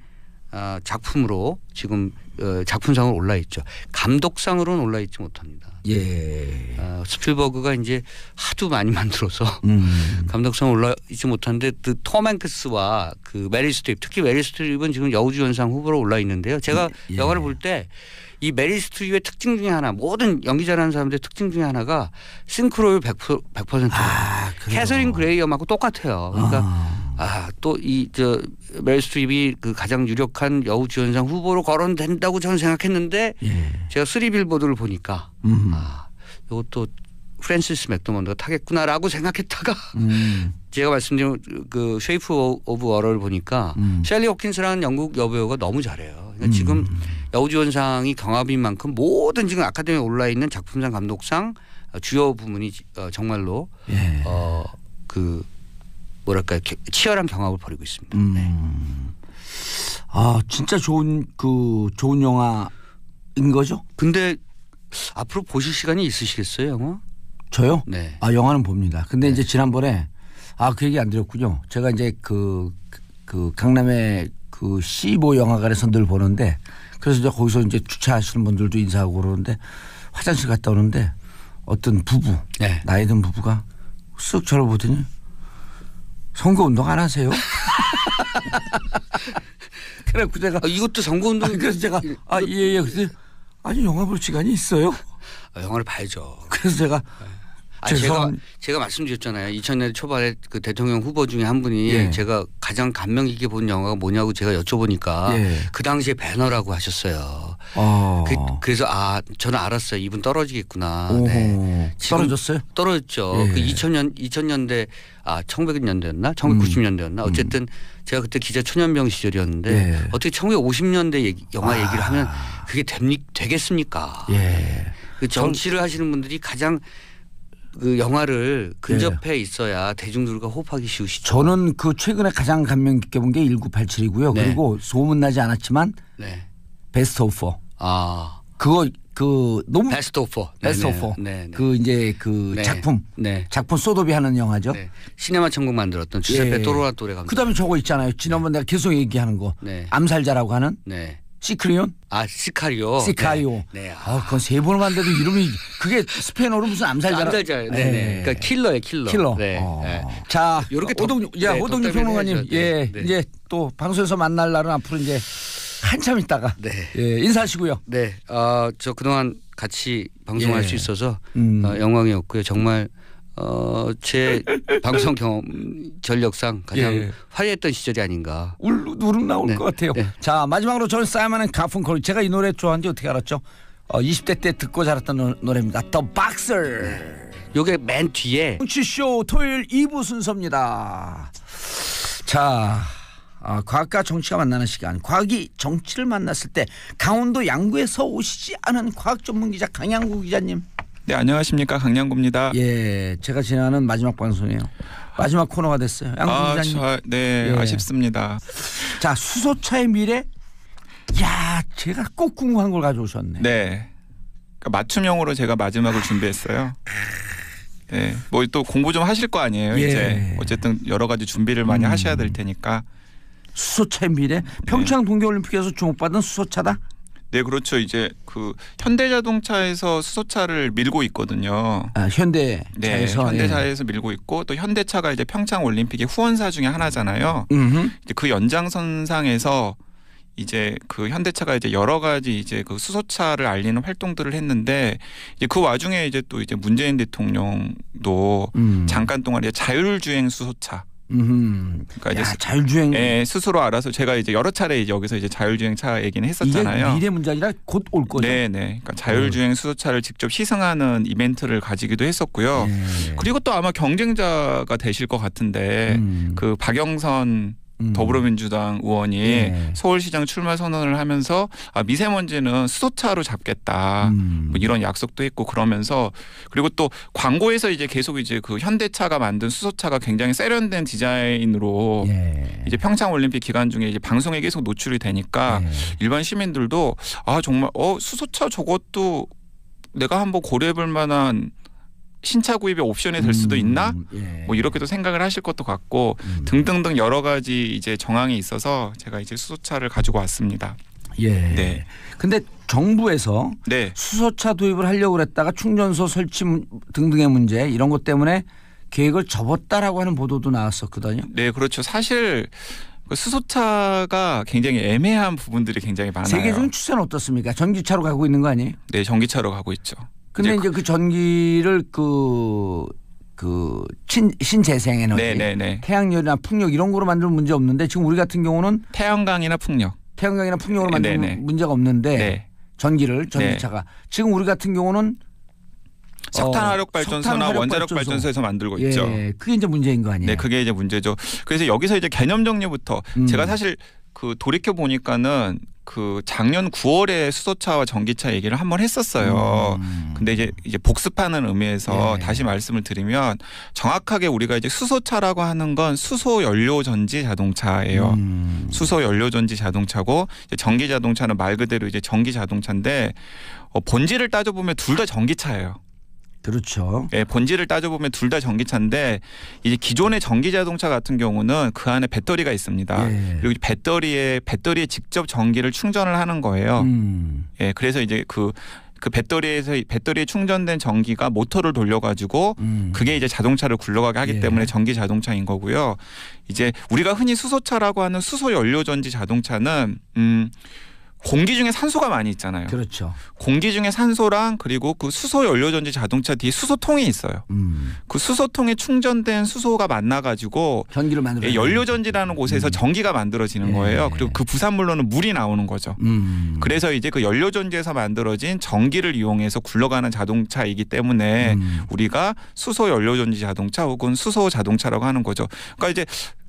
[SPEAKER 2] 어, 작품으로 지금 어, 작품상을 올라 있죠. 감독상으로는 올라 있지 못합니다. 예. 어, 스필버그가 이제 하도 많이 만들어서 음. 감독성 올라있지 못하는데 그톰 행크스와 그 메리 스트립 특히 메리 스트립은 지금 여우주연상 후보로 올라 있는데요. 제가 음, 예. 영화를 볼 때 이 메리 스트립의 특징 중에 하나 모든 연기 잘하는 사람들의 특징 중에 하나가 싱크로율 100%, 1 0 0 아, 캐서린 그레이엄하고 똑같아요. 그러니까 아. 아또이저메 스트립이 그 가장 유력한 여우 주연상 후보로 거론된다고 저는 생각했는데 예. 제가 쓰리 빌보드를 보니까 음. 아 이것도 프랜시스 맥도먼드가 타겠구나라고 생각했다가 음. 제가 말씀드린 그 쉐이프 오브 워를 보니까 음. 셀리 호킨스라는 영국 여배우가 너무 잘해요. 그러니까 음. 지금 여우주연상이 경합인 만큼 모든 지금 아카데미에 올라 있는 작품상 감독상 주요 부문이 어, 정말로 예. 어그 뭐랄까 치열한 경합을 벌이고 있습니다.
[SPEAKER 1] 음. 네. 아 진짜 좋은 그 좋은 영화인 거죠? 근데 앞으로 보실 시간이 있으시겠어요, 영화? 저요? 네. 아 영화는 봅니다. 근데 네. 이제 지난번에 아그 얘기 안 드렸군요. 제가 이제 그그 그 강남의 그 C5 영화관에서 늘 보는데 그래서 이제 거기서 이제 주차하시는 분들도 인사하고 그러는데 화장실 갔다 오는데 어떤 부부 네. 나이 든 부부가 쓱 저를 보더니 선거 운동 안 하세요? 그래 그 제가 아, 이것도 선거 운동 아, 그래서 제가 아예예 예. 그래서 아니 영화 볼 시간이 있어요? 아, 영화를 봐야죠. 그래서 제가 아, 제가
[SPEAKER 2] 제가 말씀드렸잖아요. 2000년 초반에 그 대통령 후보 중에 한 분이 예. 제가 가장 감명 깊게 본 영화가 뭐냐고 제가 여쭤보니까 예. 그 당시에 배너라고 하셨어요. 어. 그, 래서아 저는 알았어요. 이분 떨어지겠구나.
[SPEAKER 1] 네.
[SPEAKER 2] 떨어졌어요? 떨어졌죠. 예. 그 2000년 2000년대 아 1900년대였나 1990년대였나 음. 어쨌든 제가 그때 기자 천연병 시절이었는데 예. 어떻게 1950년대 얘기, 영화 아. 얘기를 하면 그게 됩니, 되겠습니까? 예. 그 정치를 정... 하시는 분들이 가장 그 영화를 근접해 네. 있어야 대중들과 호흡하기 쉬우시죠. 저는
[SPEAKER 1] 그 최근에 가장 감명 깊게 본 게 1987이고요. 네. 그리고 소문나지 않았지만 네. 베스트 오퍼. 아 그거 그 너무 베스트 오퍼 베스트 오퍼 그 이제 그 네. 작품 네. 작품 소도비 하는 영화죠. 네.
[SPEAKER 2] 시네마 천국 만들었던 주세페 예. 로라또레감 그다음에
[SPEAKER 1] 저거 있잖아요. 지난번 네. 내가 계속 얘기하는 거 네. 암살자라고 하는
[SPEAKER 2] 네. 시크리온? 아 시카리오. 시카리오.
[SPEAKER 1] 네. 아 그건 세 번을 봤데도 이름이 그게 스페인어로 무슨 암살자. 암살자예요. 네. 예. 그러니까
[SPEAKER 2] 킬러예 요 킬러. 킬러. 네. 어.
[SPEAKER 1] 자요렇게 호동 야 호동유 평론가님 예 이제 또 방송에서 만날 날은 앞으로 이제 한참 있다가 네.
[SPEAKER 2] 예, 인사하시고요. 네. 아, 저 그동안 같이 방송할 예. 수 있어서 음. 어, 영광이었고요. 정말 어, 제 방송 경험 전력상
[SPEAKER 1] 가장 예. 화려했던 시절이 아닌가. 울, 울음 나올 네. 것 같아요. 네. 자, 마지막으로 저는 사이먼 가 f 콜 제가 이 노래 좋아하는지 어떻게 알았죠? 어, 20대 때 듣고 자랐던 노, 노래입니다. The Boxer. 네. 요게 맨 뒤에. 쇼 토요일 2부 순서입니다. 자. 아, 과학과 정치가 만나는 시간 과학이 정치를 만났을 때 강원도 양구에서 오시지 않은 과학 전문 기자 강양구 기자님. 네 안녕하십니까 강양구입니다. 예 제가 진행하는 마지막 방송이에요. 마지막 코너가 됐어요. 양구 아, 기자님. 저,
[SPEAKER 3] 네 예. 아쉽습니다.
[SPEAKER 1] 자 수소차의 미래. 야 제가 꼭 궁금한 걸 가져오셨네.
[SPEAKER 3] 네. 그러니까 맞춤형으로 제가 마지막을 준비했어요. 네. 뭐또 공부 좀 하실 거 아니에요. 예. 이제 어쨌든 여러 가지 준비를 많이 음. 하셔야 될 테니까 수소차의 미래. 평창 네. 동계올림픽에서 주목받은 수소차다. 네, 그렇죠. 이제 그 현대자동차에서 수소차를 밀고 있거든요.
[SPEAKER 1] 아, 네, 현대차에서 네, 현대차에서
[SPEAKER 3] 예. 밀고 있고 또 현대차가 이제 평창 올림픽의 후원사 중에 하나잖아요. 음흠. 이제 그 연장선상에서 이제 그 현대차가 이제 여러 가지 이제 그 수소차를 알리는 활동들을 했는데 이제 그 와중에 이제 또 이제 문재인 대통령도 음. 잠깐 동안 이제 자율주행 수소차
[SPEAKER 1] 음.
[SPEAKER 3] 그러니까 이제 자율주행. 예, 스스로 알아서 제가 이제 여러 차례 이제 여기서 이제 자율주행차 얘기는 했었잖아요. 이게 미래 문제 아라곧 올 거죠. 네, 네. 그러니까 자율주행 음. 수소차를 직접 시승하는 이벤트를 가지기도 했었고요. 예. 그리고 또 아마 경쟁자가 되실 것 같은데 음. 그 박영선 음. 더불어민주당 의원이 네. 서울시장 출마 선언을 하면서 아, 미세먼지는 수소차로 잡겠다 음. 뭐 이런 약속도 했고 그러면서 그리고 또 광고에서 이제 계속 이제 그 현대차가 만든 수소차가 굉장히 세련된 디자인으로 예. 이제 평창 올림픽 기간 중에 이제 방송에 계속 노출이 되니까 예. 일반 시민들도 아 정말 어 수소차 저것도 내가 한번 고려해볼 만한 신차 구입의 옵션이 될 수도 있나? 음, 예. 뭐 이렇게도 생각을 하실 것도 같고 음. 등등등 여러 가지 이제 정황이 있어서 제가 이제 수소차를 가지고 왔습니다. 예. 네. 근데 정부에서 네.
[SPEAKER 1] 수소차 도입을 하려고 그랬다가 충전소 설치 등등의 문제 이런 것 때문에 계획을 접었다라고 하는 보도도 나왔었거든요.
[SPEAKER 3] 네, 그렇죠. 사실 그 수소차가 굉장히 애매한 부분들이 굉장히 많아요. 세계적인
[SPEAKER 1] 추세는 어떻습니까? 전기차로 가고 있는 거 아니에요?
[SPEAKER 3] 네, 전기차로 가고 있죠.
[SPEAKER 1] 근데 이제, 이그 전기를 그, 그 신, 신재생 에너지 태양열이나 풍력 이런 거로 만들면 문제 없는데 지금 우리 같은 경우는
[SPEAKER 3] 태양광이나 풍력
[SPEAKER 1] 태양광이나 풍력으로 네, 만들면 네네. 문제가 없는데 네. 전기를 전기차가 네. 지금 우리 같은 경우는
[SPEAKER 3] 석탄 어, 화력 발전소나 석탄 원자력 발전소. 에서 만들고 있죠. 예,
[SPEAKER 1] 그게 이제 문제인 거 아니에요? 네,
[SPEAKER 3] 그게 이제 문제죠. 그래서 여기서 이제 개념 정리부터 음. 제가 사실 그 돌이켜 보니까는 그 작년 9월에 수소차와 전기차 얘기를 한 번 했었어요. 음. 근데 이제 이제 복습하는 의미에서 예. 다시 말씀을 드리면 정확하게 우리가 이제 수소차라고 하는 건 수소 연료 전지 자동차예요. 음. 수소 연료 전지 자동차고 전기 자동차는 말 그대로 이제 전기 자동차인데 어, 본질을 따져 보면 둘 다 전기차예요. 그렇죠. 예, 본질을 따져보면 둘 다 전기차인데 이제 기존의 전기 자동차 같은 경우는 그 안에 배터리가 있습니다. 예. 그리고 배터리에 배터리에 직접 전기를 충전을 하는 거예요. 음. 예, 그래서 이제 그그 그 배터리에서 배터리에 충전된 전기가 모터를 돌려가지고 음. 그게 이제 자동차를 굴러가게 하기 예. 때문에 전기 자동차인 거고요. 이제 우리가 흔히 수소차라고 하는 수소 연료 전지 자동차는 음. 공기 중에 산소가 많이 있잖아요. 그렇죠. 공기 중에 산소랑 그리고 그 수소 연료전지 자동차 뒤에 수소통이 있어요. 음. 그 수소통에 충전된 수소가 만나가지고 전기를 만들어. 예, 연료전지라는 곳에서 음. 전기가 만들어지는 예. 거예요. 그리고 그 부산물로는 물이 나오는 거죠. 음. 그래서 이제 그 연료전지에서 만들어진 전기를 이용해서 굴러가는 자동차이기 때문에 음. 우리가 수소 연료전지 자동차 혹은 수소 자동차라고 하는 거죠. 그러니까 이제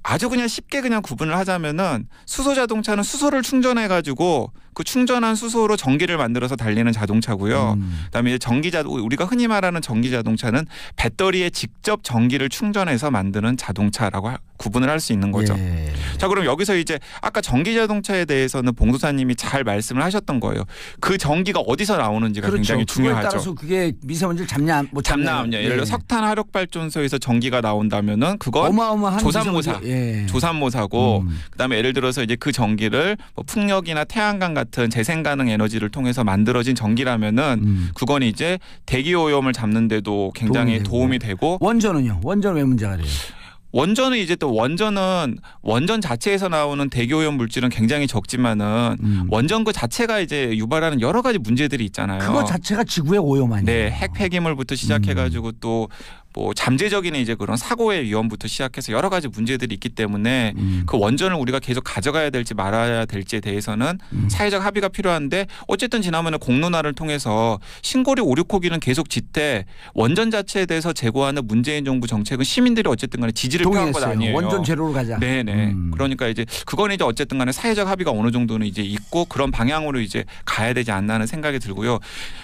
[SPEAKER 3] 아주 그냥 쉽게 그냥 구분을 하자면은 수소 자동차는 수소를 충전해 가지고 그 충전한 수소로 전기를 만들어서 달리는 자동차고요. 음. 그다음에 전기 자 우리가 흔히 말하는 전기 자동차는 배터리에 직접 전기를 충전해서 만드는 자동차라고 구분을 할 수 있는 거죠. 예. 자, 그럼 여기서 이제 아까 전기 자동차에 대해서는 봉도사님이 잘 말씀을 하셨던 거예요. 그 전기가 어디서 나오는지가 그렇죠. 굉장히 중요하죠. 따라서
[SPEAKER 1] 그게 미세먼지를 잡냐 못 잡냐. 잡냐. 예를 들어 예. 석탄
[SPEAKER 3] 화력 발전소에서 전기가 나온다면은 그건 어마어마한 조산모사. 예. 조산모사고 음. 그다음에 예를 들어서 이제 그 전기를 뭐 풍력이나 태양광 같은 같은 재생 가능 에너지를 통해서 만들어진 전기라면은 음. 그건 이제 대기 오염을 잡는데도 굉장히 도움이, 도움이 되고. 원전은요? 원전 왜 문제가 돼요? 원전은 이제 또 원전은 원전 자체에서 나오는 대기오염 물질은 굉장히 적지만은 음. 원전 그 자체가 이제 유발하는 여러 가지 문제들이 있잖아요. 그거
[SPEAKER 1] 자체가 지구의 오염 아니에요.
[SPEAKER 3] 네, 핵 폐기물부터 시작해가지고 음. 또뭐 잠재적인 이제 그런 사고의 위험부터 시작해서 여러 가지 문제들이 있기 때문에 음. 그 원전을 우리가 계속 가져가야 될지 말아야 될지에 대해서는 음. 사회적 합의가 필요한데 어쨌든 지난번에 공론화를 통해서 신고리 오류코기는 계속 짓되 원전 자체에 대해서 제고하는 문재인 정부 정책은 시민들이 어쨌든 간에 지지를 동 표한 것 아니에요. 원전 제로로 가자. 네네. 음. 그러니까 이제 그건 이제 어쨌든 간에 사회적 합의가 어느 정도는 이제 있고 그런 방향으로 이제 가야 되지 않나 하는 생각이 들고요.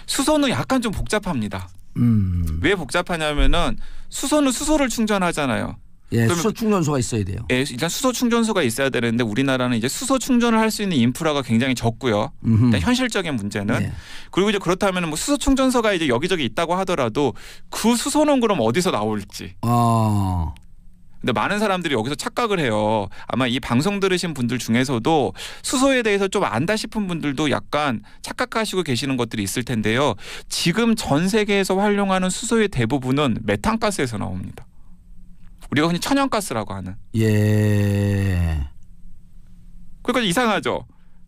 [SPEAKER 3] 수소는 약간 좀 복잡합니다. 음. 왜 복잡하냐면은 수소는 수소를 충전하잖아요.
[SPEAKER 1] 예, 수소 충전소가 있어야 돼요.
[SPEAKER 3] 예, 일단 수소 충전소가 있어야 되는데 우리나라는 이제 수소 충전을 할 수 있는 인프라가 굉장히 적고요. 일단 현실적인 문제는 예. 그리고 이제 그렇다면 뭐 수소 충전소가 이제 여기저기 있다고 하더라도 그 수소는 그럼 어디서 나올지.
[SPEAKER 2] 어.
[SPEAKER 3] 근데 많은 사람들이 여기서 착각을 해요. 아마 이 방송 들으신 분들 중에서도 수소에 대해서 좀 안다 싶은 분들도 약간 착각하시고 계시는 것들이 있을 텐데요. 지금 전 세계에서 활용하는 수소의 대부분은 메탄가스에서 나옵니다. 우리가 흔히 천연가스라고 하는. 예. 그러니까 이상하죠.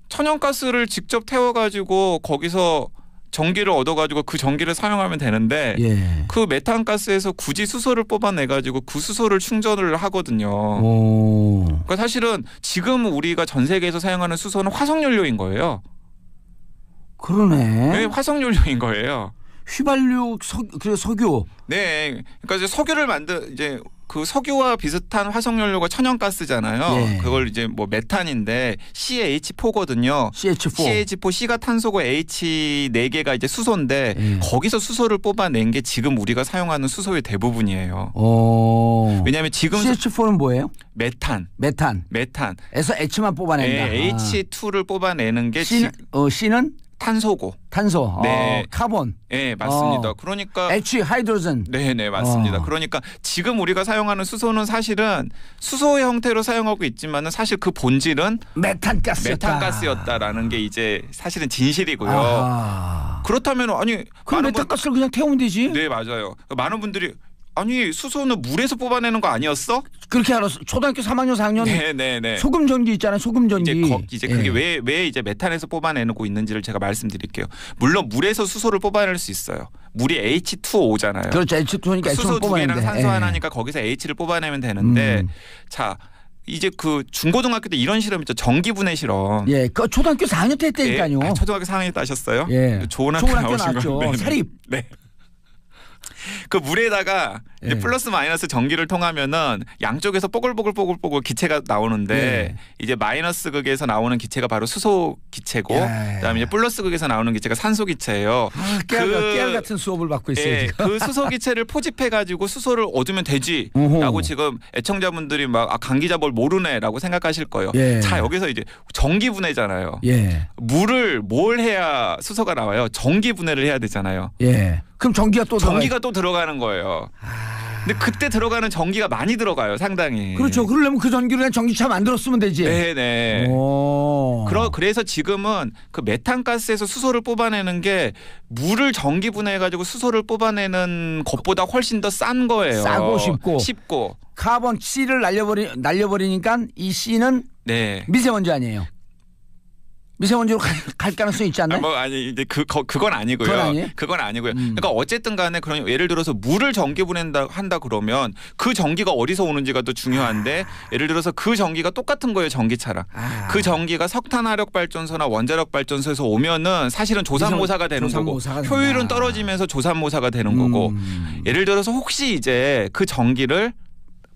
[SPEAKER 3] 천연가스를 직접 태워가지고 거기서 전기를 얻어가지고 그 전기를 사용하면 되는데 예. 그 메탄가스에서 굳이 수소를 뽑아내가지고 그 수소를 충전을 하거든요. 오. 그러니까 사실은 지금 우리가 전 세계에서 사용하는 수소는 화석 연료인 거예요.
[SPEAKER 1] 그러네. 네,
[SPEAKER 3] 화석 연료인 거예요. 휘발유 석그 석유. 네, 그러니까 이제 석유를 만든 이제 그 석유와 비슷한 화석연료가 천연가스잖아요. 네. 그걸 이제 뭐 메탄인데 CH4거든요. CH4. CH4 가 탄소고 H 4개가 이제 수소인데 네. 거기서 수소를 뽑아낸 게 지금 우리가 사용하는 수소의 대부분이에요. 오. 어. 왜냐면 지금 CH4는 뭐예요? 메탄. 메탄. 메탄. 에서 H만 뽑아낸다. 네, H2를 아. 뽑아내는 게 C, 지, 어,
[SPEAKER 1] C는 탄소고. 탄소. 아, 네. 어, 카본.
[SPEAKER 3] 네, 맞습니다. 어. 그러니까 H 하이드로젠. 네, 네, 맞습니다. 어. 그러니까 지금 우리가 사용하는 수소는 사실은 수소의 형태로 사용하고 있지만은 사실 그 본질은 메탄가스였다. 메탄가스였다라는 게 이제 사실은 진실이고요. 아 그렇다면 아니 그럼 메탄가스를 그냥 태우면 되지. 네, 맞아요. 많은 분들이 아니 수소는 물에서 뽑아내는 거 아니었어? 그렇게 알았어. 초등학교 3학년 4학년 네네네. 소금 전기 있잖아요. 소금 전기. 이제, 거, 이제 그게 왜왜 예. 왜 이제 메탄에서 뽑아내고 있는지를 제가 말씀드릴게요. 물론 물에서 수소를 뽑아낼 수 있어요. 물이 H2O잖아요. 그렇죠.
[SPEAKER 1] H2O니까 그 수소 두 개랑 산소 예. 하나니까
[SPEAKER 3] 예. 거기서 H를 뽑아내면 되는데 음. 자 이제 그 중고등학교 때 이런 실험 있죠. 전기분해 실험.
[SPEAKER 1] 예, 그 초등학교 4학년 때 했다니까요.
[SPEAKER 3] 예. 초등학교 4학년 때 하셨어요? 예. 좋은 학교, 좋은 학교 나왔죠. 네, 네. 사립. 네. 그 물에다가 이제 예. 플러스 마이너스 전기를 통하면은 양쪽에서 뽀글뽀글뽀글뽀글 기체가 나오는데 예. 이제 마이너스 극에서 나오는 기체가 바로 수소 기체고 예. 그다음에 이제 플러스 극에서 나오는 기체가 산소 기체예요. 아, 깨알, 그, 깨알 같은 수업을 받고 있어요. 예, 그 수소 기체를 포집해 가지고 수소를 얻으면 되지라고 지금 애청자분들이 막 아, 강기자 뭘 모르네라고 생각하실 거예요. 예. 자 여기서 이제 전기 분해잖아요. 예. 물을 뭘 해야 수소가 나와요? 전기 분해를 해야 되잖아요.
[SPEAKER 1] 그럼 전기가 또 전기가 들어가요.
[SPEAKER 3] 또 들어가는 거예요. 아... 근데 그때 들어가는 전기가 많이 들어가요, 상당히.
[SPEAKER 1] 그렇죠. 그러려면 그 전기로
[SPEAKER 3] 전기차 만들었으면 되지. 네네. 오... 그러, 그래서 지금은 그 메탄가스에서 수소를 뽑아내는 게 물을 전기 분해해가지고 수소를 뽑아내는 것보다 훨씬 더 싼 거예요. 싸고 쉽고. 쉽고. 카본 C를 날려버리, 날려버리니까
[SPEAKER 1] 이 C는 네. 미세먼지 아니에요. 미세먼지로 갈, 갈 가능성이 있지 않나요? 아,
[SPEAKER 3] 뭐 아니 이제 그, 거, 그건 아니고요. 그건, 아니? 그건 아니고요. 음. 그러니까 어쨌든 간에 그런 예를 들어서 물을 전기 분해다 한다 그러면 그 전기가 어디서 오는지가 또 중요한데 아. 예를 들어서 그 전기가 똑같은 거예요 전기차랑 아. 그 전기가 석탄 화력 발전소나 원자력 발전소에서 오면은 사실은 조산모사가 되는 조산모사가 거고 효율은 떨어지면서 조산모사가 되는 음. 거고 예를 들어서 혹시 이제 그 전기를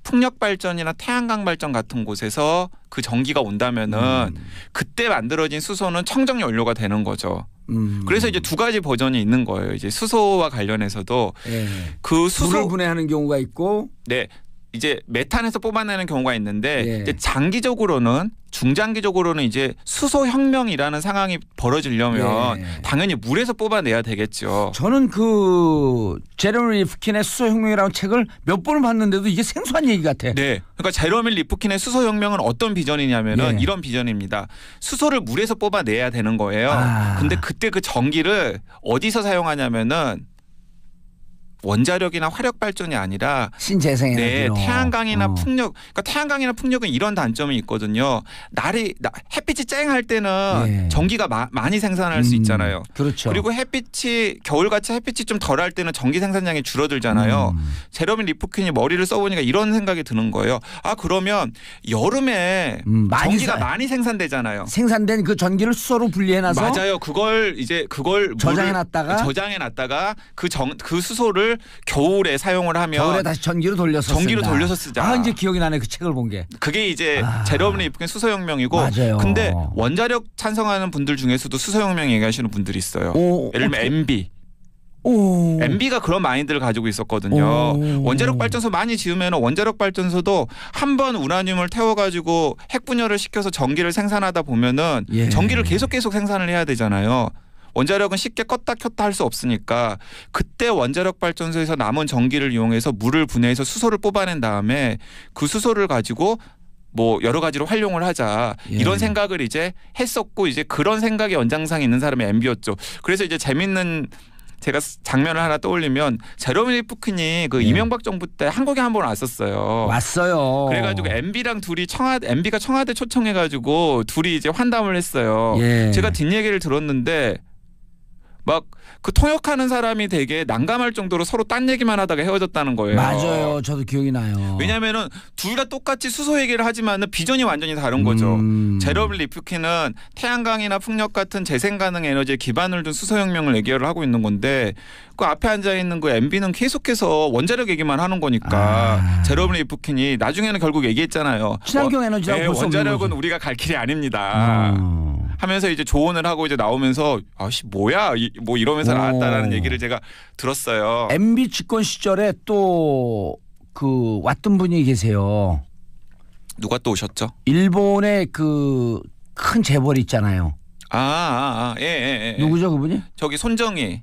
[SPEAKER 3] 풍력 발전이나 태양광 발전 같은 곳에서 그 전기가 온다면은 음. 그때 만들어진 수소는 청정 연료가 되는 거죠. 음. 그래서 이제 두 가지 버전이 있는 거예요. 이제 수소와 관련해서도 예. 그 수소
[SPEAKER 1] 분해하는 경우가 있고
[SPEAKER 3] 네 이제 메탄에서 뽑아내는 경우가 있는데 예. 장기적으로는 중장기적으로는 이제 수소 혁명이라는 상황이 벌어지려면 예. 당연히 물에서 뽑아내야 되겠죠.
[SPEAKER 1] 저는 그 제레미 리프킨의 수소 혁명이라는 책을 몇 번을 봤는데도 이게 생소한 얘기 같아.
[SPEAKER 3] 네. 그러니까 제레미 리프킨의 수소 혁명은 어떤 비전이냐면은 예. 이런 비전입니다. 수소를 물에서 뽑아내야 되는 거예요. 아. 근데 그때 그 전기를 어디서 사용하냐면은 원자력이나 화력 발전이 아니라 신재생에너지로 네, 태양광이나 어. 풍력 그러니까 태양광이나 풍력은 이런 단점이 있거든요. 날이 햇빛이 쨍할 때는 네. 전기가 마, 많이 생산할 음, 수 있잖아요. 그렇죠. 그리고 햇빛이 겨울같이 햇빛이 좀 덜할 때는 전기 생산량이 줄어들잖아요. 음. 제러미 리프킨이 머리를 써보니까 이런 생각이 드는 거예요. 아 그러면 여름에 음, 많이 전기가 사, 많이 생산되잖아요.
[SPEAKER 1] 생산된 그 전기를 수소로 분리해놔서 맞아요.
[SPEAKER 3] 그걸 이제 그걸 저장해놨다가 저장해놨다가 그정그 그 수소를 이거를 겨울에 사용을 하면 겨울에 다시
[SPEAKER 1] 전기로 돌려서 전기로 돌려서 쓰자. 아 이제 기억이 나네 그 책을 본 게.
[SPEAKER 3] 그게 이제 아. 제러블의 입국 수소혁명이고 맞아요. 근데 원자력 찬성하는 분들 중에서도 수소혁명 얘기하시는 분들이 있어요. 오, 예를 들면 MB. 오. MB가 그 그런 마인드를 가지고 있었거든요. 오. 원자력 발전소 많이 지으면 원자력 발전소도 한 번 우라늄을 태워가지고 핵분열을 시켜서 전기를 생산하다 보면은 예. 전기를 계속 계속 생산을 해야 되잖아요. 원자력은 쉽게 껐다 켰다 할 수 없으니까 그때 원자력 발전소에서 남은 전기를 이용해서 물을 분해해서 수소를 뽑아낸 다음에 그 수소를 가지고 뭐 여러 가지로 활용을 하자 예. 이런 생각을 이제 했었고 이제 그런 생각의 연장상에 있는 사람이 엠비였죠. 그래서 이제 재밌는 제가 장면을 하나 떠올리면 제로미 푸킨이 그 예. 이명박 정부 때 한국에 한 번 왔었어요. 왔어요. 그래가지고 엠비랑 둘이 청와대 엠비가 청와대 초청해가지고 둘이 이제 환담을 했어요. 예. 제가 뒷 얘기를 들었는데 막그 통역하는 사람이 되게 난감할 정도로 서로 딴 얘기만 하다가 헤어졌다는 거예요. 맞아요.
[SPEAKER 1] 저도 기억이 나요.
[SPEAKER 3] 왜냐면은 둘 다 똑같이 수소 얘기를 하지만은 비전이 완전히 다른 거죠. 음. 제러블 리프킨은 태양광이나 풍력 같은 재생 가능 에너지에 기반을 둔 수소 혁명을 얘기를 하고 있는 건데 그 앞에 앉아 있는 그엠비는 계속해서 원자력 얘기만 하는 거니까 아. 제러블 리프킨이 나중에는 결국 얘기했잖아요. 친환경 에너지라고 어, 네, 원자력은 우리가 갈 길이 아닙니다. 음. 하면서 이제 조언을 하고 이제 나오면서 아씨 뭐야 이, 뭐 이러면서 나왔다라는 얘기를 제가 들었어요. MB 집권
[SPEAKER 1] 시절에 또 그 왔던 분이 계세요.
[SPEAKER 3] 누가 또 오셨죠?
[SPEAKER 1] 일본의 그 큰 재벌 있잖아요.
[SPEAKER 3] 아, 아, 아. 예, 예. 예. 누구죠 그분이? 저기 손정희.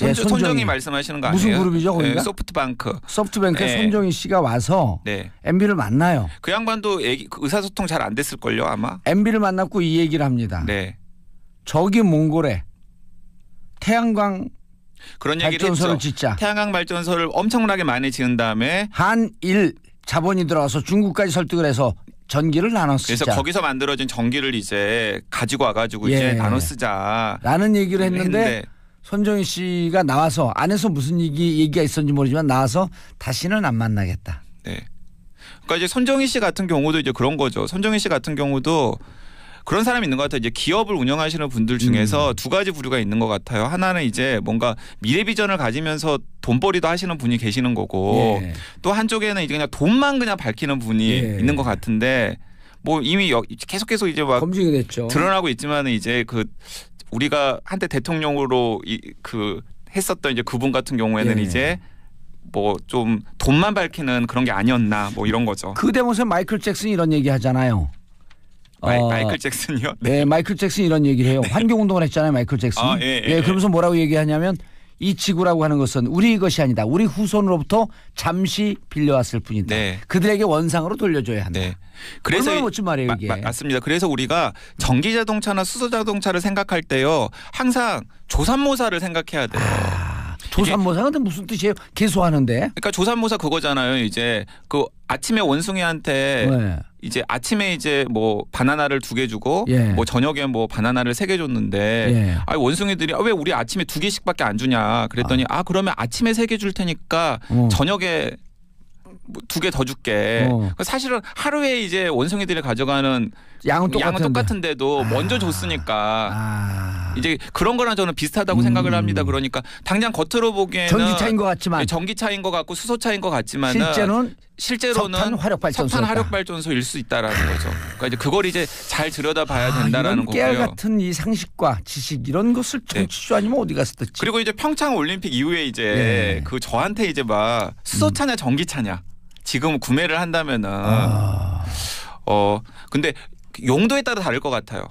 [SPEAKER 1] 네, 손, 예, 손정이. 손정이 말씀하시는 거 아니에요? 무슨 그룹이죠? 거기가? 네,
[SPEAKER 3] 소프트뱅크. 소프트뱅크 네. 예.
[SPEAKER 1] 손정희 씨가 와서 네. MB를 만나요.
[SPEAKER 3] 그 양반도 얘기, 그 의사소통 잘 안 됐을 걸요, 아마.
[SPEAKER 1] MB를 만났고 이 얘기를 합니다. 네. 저기 몽골에 태양광 그런 발전소를 했죠. 짓자. 태양광 발전소를 엄청나게 많이 지은 다음에 한일 자본이 들어와서 중국까지 설득을 해서 전기를 나눠 쓰자. 그래서 거기서
[SPEAKER 3] 만들어진 전기를 이제 가지고 와가지고 예. 이제 나눠 쓰자라는
[SPEAKER 1] 얘기를 했는데, 했는데. 손정희 씨가 나와서 안에서 무슨 얘기, 얘기가 있었는지 모르지만 나와서 다시는 안 만나겠다.
[SPEAKER 3] 네. 그러니까 이제 손정희 씨 같은 경우도 이제 그런 거죠. 손정희 씨 같은 경우도 그런 사람이 있는 것 같아요. 이제 기업을 운영하시는 분들 중에서 음. 두 가지 부류가 있는 것 같아요. 하나는 이제 뭔가 미래 비전을 가지면서 돈벌이도 하시는 분이 계시는 거고 예. 또 한쪽에는 이제 그냥 돈만 그냥 밝히는 분이 예. 있는 것 같은데 뭐 이미 계속 계속 이제 막 검증이 됐죠. 드러나고 있지만 이제 그 우리가 한때 대통령으로 이, 그 했었던 이제 그분 같은 경우에는 예. 이제 뭐 좀 돈만 밝히는 그런 게 아니었나 뭐 이런 거죠. 그
[SPEAKER 1] 대목에서 마이클 잭슨 이런 얘기 하잖아요.
[SPEAKER 3] 마이, 어, 마이클 잭슨이요?
[SPEAKER 1] 네. 네. 마이클 잭슨 이런 얘기를 해요. 네. 환경운동을 했잖아요, 마이클 잭슨. 아, 예, 예, 네, 예, 그러면서 뭐라고 얘기하냐면 이 지구라고 하는 것은 우리 것이 아니다. 우리
[SPEAKER 3] 후손으로부터
[SPEAKER 1] 잠시 빌려왔을 뿐이다. 네. 그들에게 원상으로 돌려줘야
[SPEAKER 3] 한다. 네. 그래서 멋진 말이에요, 이게. 마, 마, 맞습니다. 그래서 우리가 전기 자동차나 수소 자동차를 생각할 때요. 항상 조산모사를 생각해야 돼요. 아. 조산모사가 무슨 뜻이에요? 개소하는데. 그러니까 조산모사 그거잖아요. 이제 그 아침에 원숭이한테 네. 이제 아침에 이제 뭐 바나나를 두 개 주고 예. 뭐 저녁에 뭐 바나나를 세 개 줬는데 예. 아 원숭이들이 아, 왜 우리 아침에 두 개씩밖에 안 주냐 그랬더니 아, 아 그러면 아침에 세 개 줄 테니까 어. 저녁에 뭐 두개 더 줄게. 어. 그러니까 사실은 하루에 이제 원숭이들이 가져가는 양은, 양은 똑같은데. 도 아. 먼저 줬으니까 아. 이제 그런 거랑 저는 비슷하다고 음. 생각을 합니다. 그러니까 당장 겉으로 보기에는 전기차인 것 같지만 예, 전기차인 것 같고 수소차인 것 같지만 실제로는 실제로는
[SPEAKER 1] 석탄 화력
[SPEAKER 3] 발전소 일수 있다라는 아. 거죠. 그러니까 이제 그걸 이제 잘 들여다봐야 아, 된다라는 아, 깨알 거고요.
[SPEAKER 1] 같은 이 상식과 지식 이런 것을 정치주 네. 아니면 어디 가서 듣지.
[SPEAKER 3] 그리고 이제 평창 올림픽 이후에 이제 네. 그 저한테 이제 막 수소차냐 전기차냐 지금 구매를 한다면은 아. 어 근데 용도에 따라 다를 것 같아요.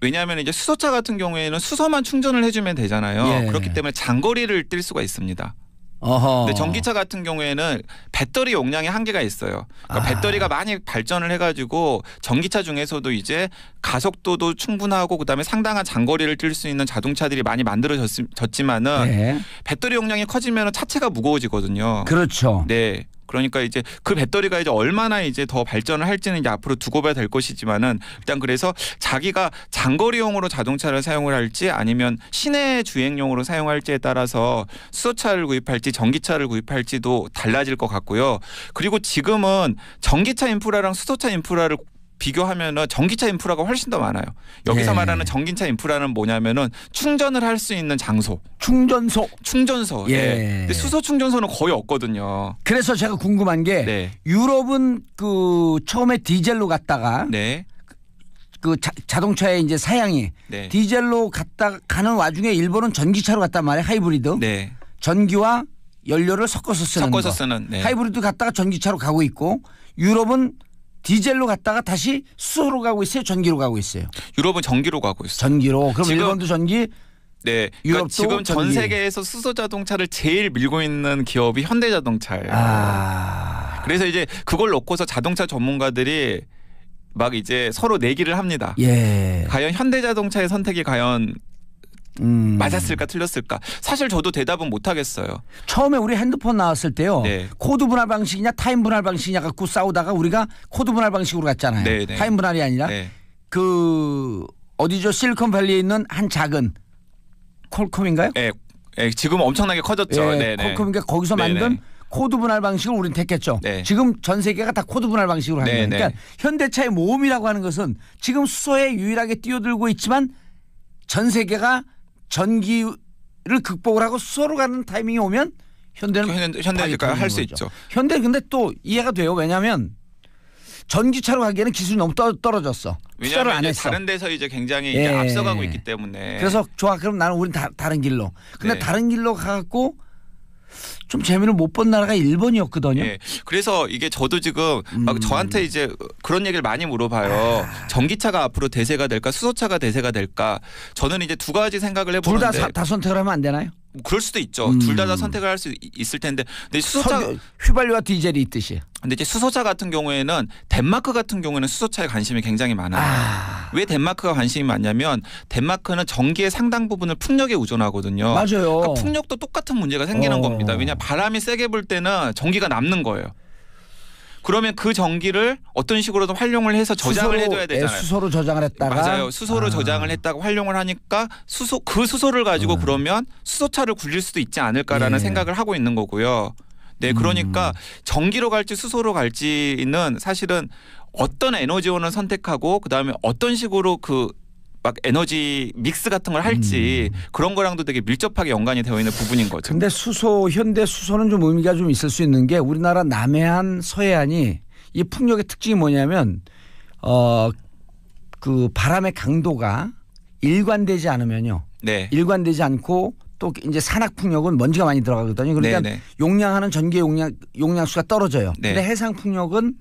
[SPEAKER 3] 왜냐하면 이제 수소차 같은 경우에는 수소만 충전을 해주면 되잖아요. 예. 그렇기 때문에 장거리를 뛸 수가 있습니다. 어허. 근데 전기차 같은 경우에는 배터리 용량의 한계가 있어요. 그러니까 아. 배터리가 많이 발전을 해가지고 전기차 중에서도 이제 가속도도 충분하고 그다음에 상당한 장거리를 뛸 수 있는 자동차들이 많이 만들어졌지만은 예. 네. 배터리 용량이 커지면 차체가 무거워지거든요. 그렇죠. 네. 그러니까 이제 그 배터리가 이제 얼마나 이제 더 발전을 할지는 이제 앞으로 두고 봐야 될 것이지만은 일단 그래서 자기가 장거리용으로 자동차를 사용을 할지 아니면 시내 주행용으로 사용할지에 따라서 수소차를 구입할지 전기차를 구입할지도 달라질 것 같고요. 그리고 지금은 전기차 인프라랑 수소차 인프라를 비교하면은 전기차 인프라가 훨씬 더 많아요. 여기서 예. 말하는 전기차 인프라는 뭐냐면은 충전을 할 수 있는 장소. 충전소. 충전소. 예. 네. 근데 수소 충전소는 거의 없거든요. 그래서 제가 궁금한 게 네. 유럽은 그 처음에 디젤로 갔다가 네.
[SPEAKER 1] 그 자, 동차의 이제 사양이 네. 디젤로 갔다 가는 와중에 일본은 전기차로 갔단 말이에요. 하이브리드. 네. 전기와 연료를 섞어서 쓰는 섞어서 쓰는 네. 하이브리드 갔다가 전기차로 가고 있고 유럽은 디젤로 갔다가 다시 수소로 가고 있어요. 전기로 가고 있어요.
[SPEAKER 3] 유럽은 전기로 가고 있어요. 전기로. 그럼 지금, 일본도 전기. 네. 그러니 지금 전기. 전 세계에서 수소 자동차를 제일 밀고 있는 기업이 현대자동차예요. 아... 그래서 이제 그걸 놓고서 자동차 전문가들이 막 이제 서로 내기를 합니다. 예. 과연 현대자동차의 선택이 과연 음. 맞았을까 틀렸을까 사실 저도 대답은 못 하겠어요.
[SPEAKER 1] 처음에 우리 핸드폰 나왔을 때요. 네. 코드 분할 방식이냐 타임 분할 방식이냐 갖고 싸우다가 우리가 코드 분할 방식으로 갔잖아요. 네, 네. 타임 분할이 아니라 네. 그 어디죠 실리콘밸리에 있는 한 작은
[SPEAKER 3] 콜컴인가요? 네. 예, 예, 지금 엄청나게 커졌죠. 예, 네, 콜컴인가 네. 거기서 네, 만든
[SPEAKER 1] 코드 분할 방식을 우리는 택했죠. 네. 지금 전 세계가 다 코드 분할 방식으로 하는 네, 거니까 그러니까 네. 현대차의 모험이라고 하는 것은 지금 수소에 유일하게 뛰어들고 있지만 전 세계가 전기를 극복을 하고 수소로 가는 타이밍이 오면 현대는 현대, 현대니까 할 수 있죠. 현대 근데 또 이해가 돼요. 왜냐하면 전기차로 가기에는 기술이 너무 떨어졌어. 투자를 안 했어. 다른
[SPEAKER 3] 데서 이제 굉장히 예. 이제 앞서가고 있기 때문에. 그래서
[SPEAKER 1] 좋아 그럼 나는 우린 다, 다른 길로. 근데 네. 다른 길로 가고 좀 재미를 못 본 나라가 일본이었거든요.
[SPEAKER 3] 네. 그래서 이게 저도 지금 음. 막 음. 저한테 이제 그런 얘기를 많이 물어봐요. 아. 전기차가 앞으로 대세가 될까 수소차가 대세가 될까 저는 이제 두 가지 생각을 해보는데 둘다다
[SPEAKER 1] 선택을 하면 안 되나요?
[SPEAKER 3] 그럴 수도 있죠. 음. 둘다 다 선택을 할 수 있을 텐데. 근데 수소차 휘발유와 디젤이 있듯이. 근데 이제 수소차 같은 경우에는 덴마크 같은 경우에는 수소차에 관심이 굉장히 많아요. 아. 왜 덴마크가 관심이 많냐면 덴마크는 전기의 상당 부분을 풍력에 의존하거든요. 맞아요. 그러니까 풍력도 똑같은 문제가 생기는 어. 겁니다. 왜냐 바람이 세게 불 때는 전기가 남는 거예요. 그러면 그 전기를 어떤 식으로든 활용을 해서 저장을 해둬야 되잖아요. 예, 수소로
[SPEAKER 1] 저장을 했다가 맞아요. 수소로 아. 저장을
[SPEAKER 3] 했다가 활용을 하니까 수소 그 수소를 가지고 음. 그러면 수소차를 굴릴 수도 있지 않을까라는 예. 생각을 하고 있는 거고요. 네, 그러니까 음. 전기로 갈지 수소로 갈지는 사실은 어떤 에너지원을 선택하고 그다음에 어떤 식으로 그막 에너지 믹스 같은 걸 할지 음. 그런 거랑도 되게 밀접하게 연관이 되어 있는 부분인 거죠. 근데
[SPEAKER 1] 수소 현대 수소는 좀 의미가 좀 있을 수 있는 게 우리나라 남해안 서해안이 이 풍력의 특징이 뭐냐면 어 그 바람의 강도가 일관되지 않으면요. 네. 일관되지 않고 또 이제 산악 풍력은 먼지가 많이 들어가거든요. 그러니까 네네. 네. 용량하는 전기의 용량 용량수가 떨어져요. 네. 근데 해상 풍력은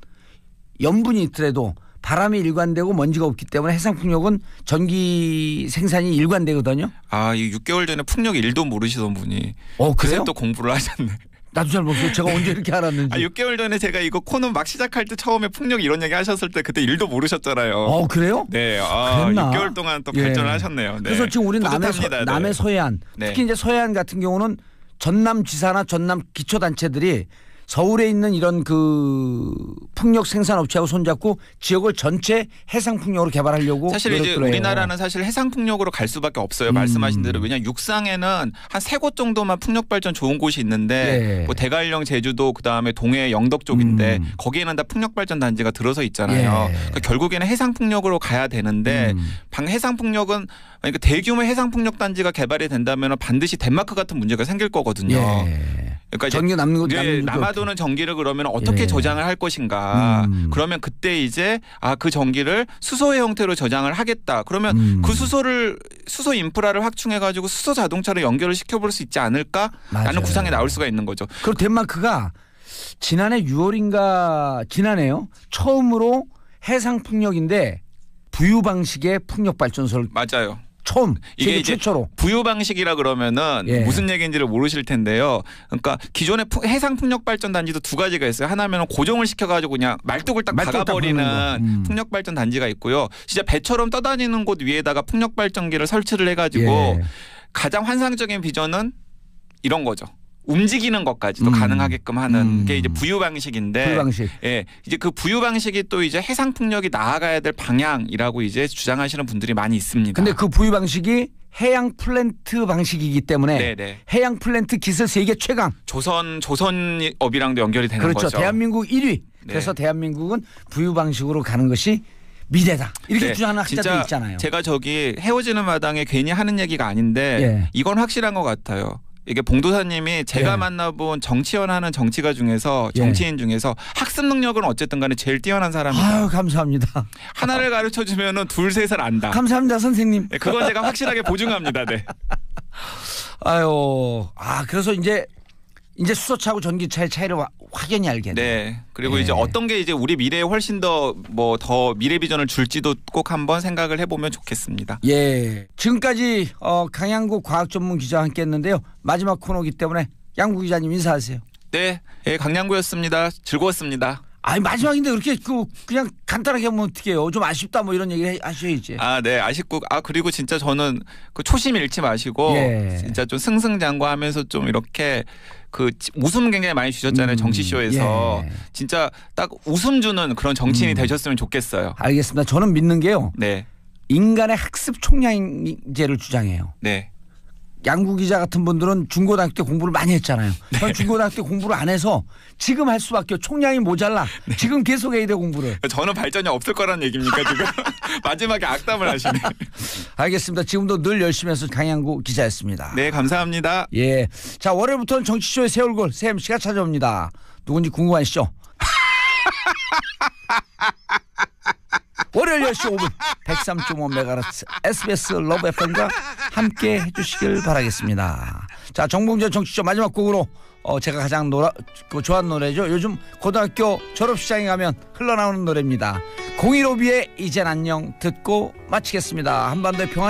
[SPEAKER 1] 염분이 있더라도 바람이 일관되고 먼지가 없기 때문에 해상 풍력은 전기 생산이 일관되거든요.
[SPEAKER 3] 아, 이 6개월 전에 풍력 1도 모르시던 분이 어, 그래요? 또 공부를 하셨네. 나도 잘 모르겠어요. 제가 언제 이렇게 알았는지. 아, 6개월 전에 제가 이거 코너 막 시작할 때 처음에 풍력 이런 얘기 하셨을 때 그때 일도 모르셨잖아요. 어, 그래요? 네. 아, 그랬나? 6개월 동안 또 예. 발전을 예. 하셨네요. 네. 그래서 지금 우리 남해, 서, 네. 남해 서해안 네. 특히
[SPEAKER 1] 이제 서해안 같은 경우는 전남 지사나 전남 기초단체들이 서울에 있는 이런 그 풍력 생산 업체하고 손잡고 지역을 전체 해상 풍력으로 개발하려고 사실 이제 들어요. 우리나라는
[SPEAKER 3] 사실 해상 풍력으로 갈 수밖에 없어요. 음. 말씀하신 대로 왜냐 육상에는 한 세 곳 정도만 풍력 발전 좋은 곳이 있는데 예. 뭐 대관령 제주도 그다음에 동해 영덕 쪽인데 음. 거기에는 다 풍력 발전 단지가 들어서 있잖아요. 예. 그러니까 결국에는 해상 풍력으로 가야 되는데 음. 방 해상 풍력은 그러니까 대규모 해상 폭력 단지가 개발이 된다면 반드시 덴마크 같은 문제가 생길 거거든요. 예. 그러니까 전기 남는 것 네, 예, 남아도는 전기를 그러면 어떻게 예. 저장을 할 것인가? 음. 그러면 그때 이제 아 그 전기를 수소의 형태로 저장을 하겠다. 그러면 음. 그 수소를 수소 인프라를 확충해 가지고 수소 자동차로 연결을 시켜볼 수 있지 않을까라는 구상이 나올 수가 있는 거죠. 그럼 덴마크가
[SPEAKER 1] 지난해 6월인가 지난해요 처음으로 해상 풍력인데 부유 방식의 풍력 발전소를 맞아요. 처음 이게 이제 최초로
[SPEAKER 3] 부유 방식이라 그러면은 예. 무슨 얘기인지를 모르실 텐데요. 그러니까 기존의 해상 풍력 발전 단지도 두 가지가 있어요. 하나면 은 고정을 시켜가지고 그냥 말뚝을 딱 말뚝 박아버리는 음. 풍력 발전 단지가 있고요. 진짜 배처럼 떠다니는 곳 위에다가 풍력 발전기를 설치를 해가지고 예. 가장 환상적인 비전은 이런 거죠. 움직이는 것까지도 음. 가능하게끔 하는 음. 게 이제 부유 방식인데 부유 방식. 예. 이제 그 부유 방식이 또 이제 해상 풍력이 나아가야 될 방향이라고 이제 주장하시는 분들이 많이 있습니다.
[SPEAKER 1] 근데 그 부유 방식이 해양
[SPEAKER 3] 플랜트 방식이기 때문에 네네. 네. 해양 플랜트 기술 세계 최강. 조선 조선업이랑도 연결이 되는 그렇죠. 거죠.
[SPEAKER 1] 대한민국 1위. 네. 그래서 대한민국은 부유 방식으로 가는 것이 미래다 이렇게 네. 주장하는 학자들 있잖아요.
[SPEAKER 3] 제가 저기 헤어지는 마당에 괜히 하는 얘기가 아닌데 예. 이건 확실한 것 같아요. 이게 봉도사님이 제가 예. 만나본 정치원 하는 정치가 중에서 예. 정치인 예. 중에서 학습 능력은 어쨌든 간에 제일 뛰어난 사람이다. 아유, 감사합니다. 하나를 가르쳐 주면은 둘셋을 안다.
[SPEAKER 1] 감사합니다, 선생님. 예, 그건 제가 확실하게 보증합니다. 네. 아유. 아, 그래서 이제 이제 수소차하고 전기차의 차이를 확연히 알게
[SPEAKER 3] 네. 그리고 네. 이제 어떤 게 이제 우리 미래에 훨씬 더 뭐더 뭐 미래 비전을 줄지도 꼭 한번 생각을 해보면 좋겠습니다.
[SPEAKER 1] 예. 지금까지 어, 강양구 과학 전문 기자와 함께했는데요. 마지막 코너기 때문에 양구 기자님 인사하세요.
[SPEAKER 3] 네. 예, 강양구였습니다. 즐거웠습니다. 아니 마지막인데 그렇게 그 그냥 간단하게 하면 뭐 어떡해요.
[SPEAKER 1] 좀 아쉽다 뭐 이런 얘기를 하셔야지.
[SPEAKER 3] 아, 네. 아쉽고 아 그리고 진짜 저는 그 초심 잃지 마시고 예. 진짜 좀 승승장구하면서 좀 이렇게 그 웃음 굉장히 많이 주셨잖아요. 음, 정치쇼에서. 예. 진짜 딱 웃음 주는 그런 정치인이 음. 되셨으면 좋겠어요.
[SPEAKER 1] 알겠습니다. 저는 믿는 게요. 네. 인간의 학습 총량제를 주장해요. 네. 양구 기자 같은 분들은 중고등학교 때 공부를 많이 했잖아요. 네. 중고등학교 때 공부를 안 해서 지금 할 수밖에 없. 총량이 모자라. 네. 지금 계속 해야 돼 공부를.
[SPEAKER 3] 저는 발전이 없을 거란 얘기입니까 지금? 마지막에 악담을 하시네.
[SPEAKER 1] 알겠습니다. 지금도 늘 열심히 해서 강양구 기자였습니다. 네 감사합니다. 예. 자 월요일부터는 정치쇼의 새 얼굴 새 MC가 찾아옵니다. 누군지 궁금하시죠? 월요일 10시 5분 1 0 3 5가르 z SBS 러브 FM과 함께 해주시길 바라겠습니다. 자정봉준 정치쇼 마지막 곡으로 어, 제가 가장 노라, 그, 좋아하는 노래죠. 요즘 고등학교 졸업시장에 가면 흘러나오는 노래입니다. 015B의 이젠 안녕 듣고 마치겠습니다. 한반도의 평화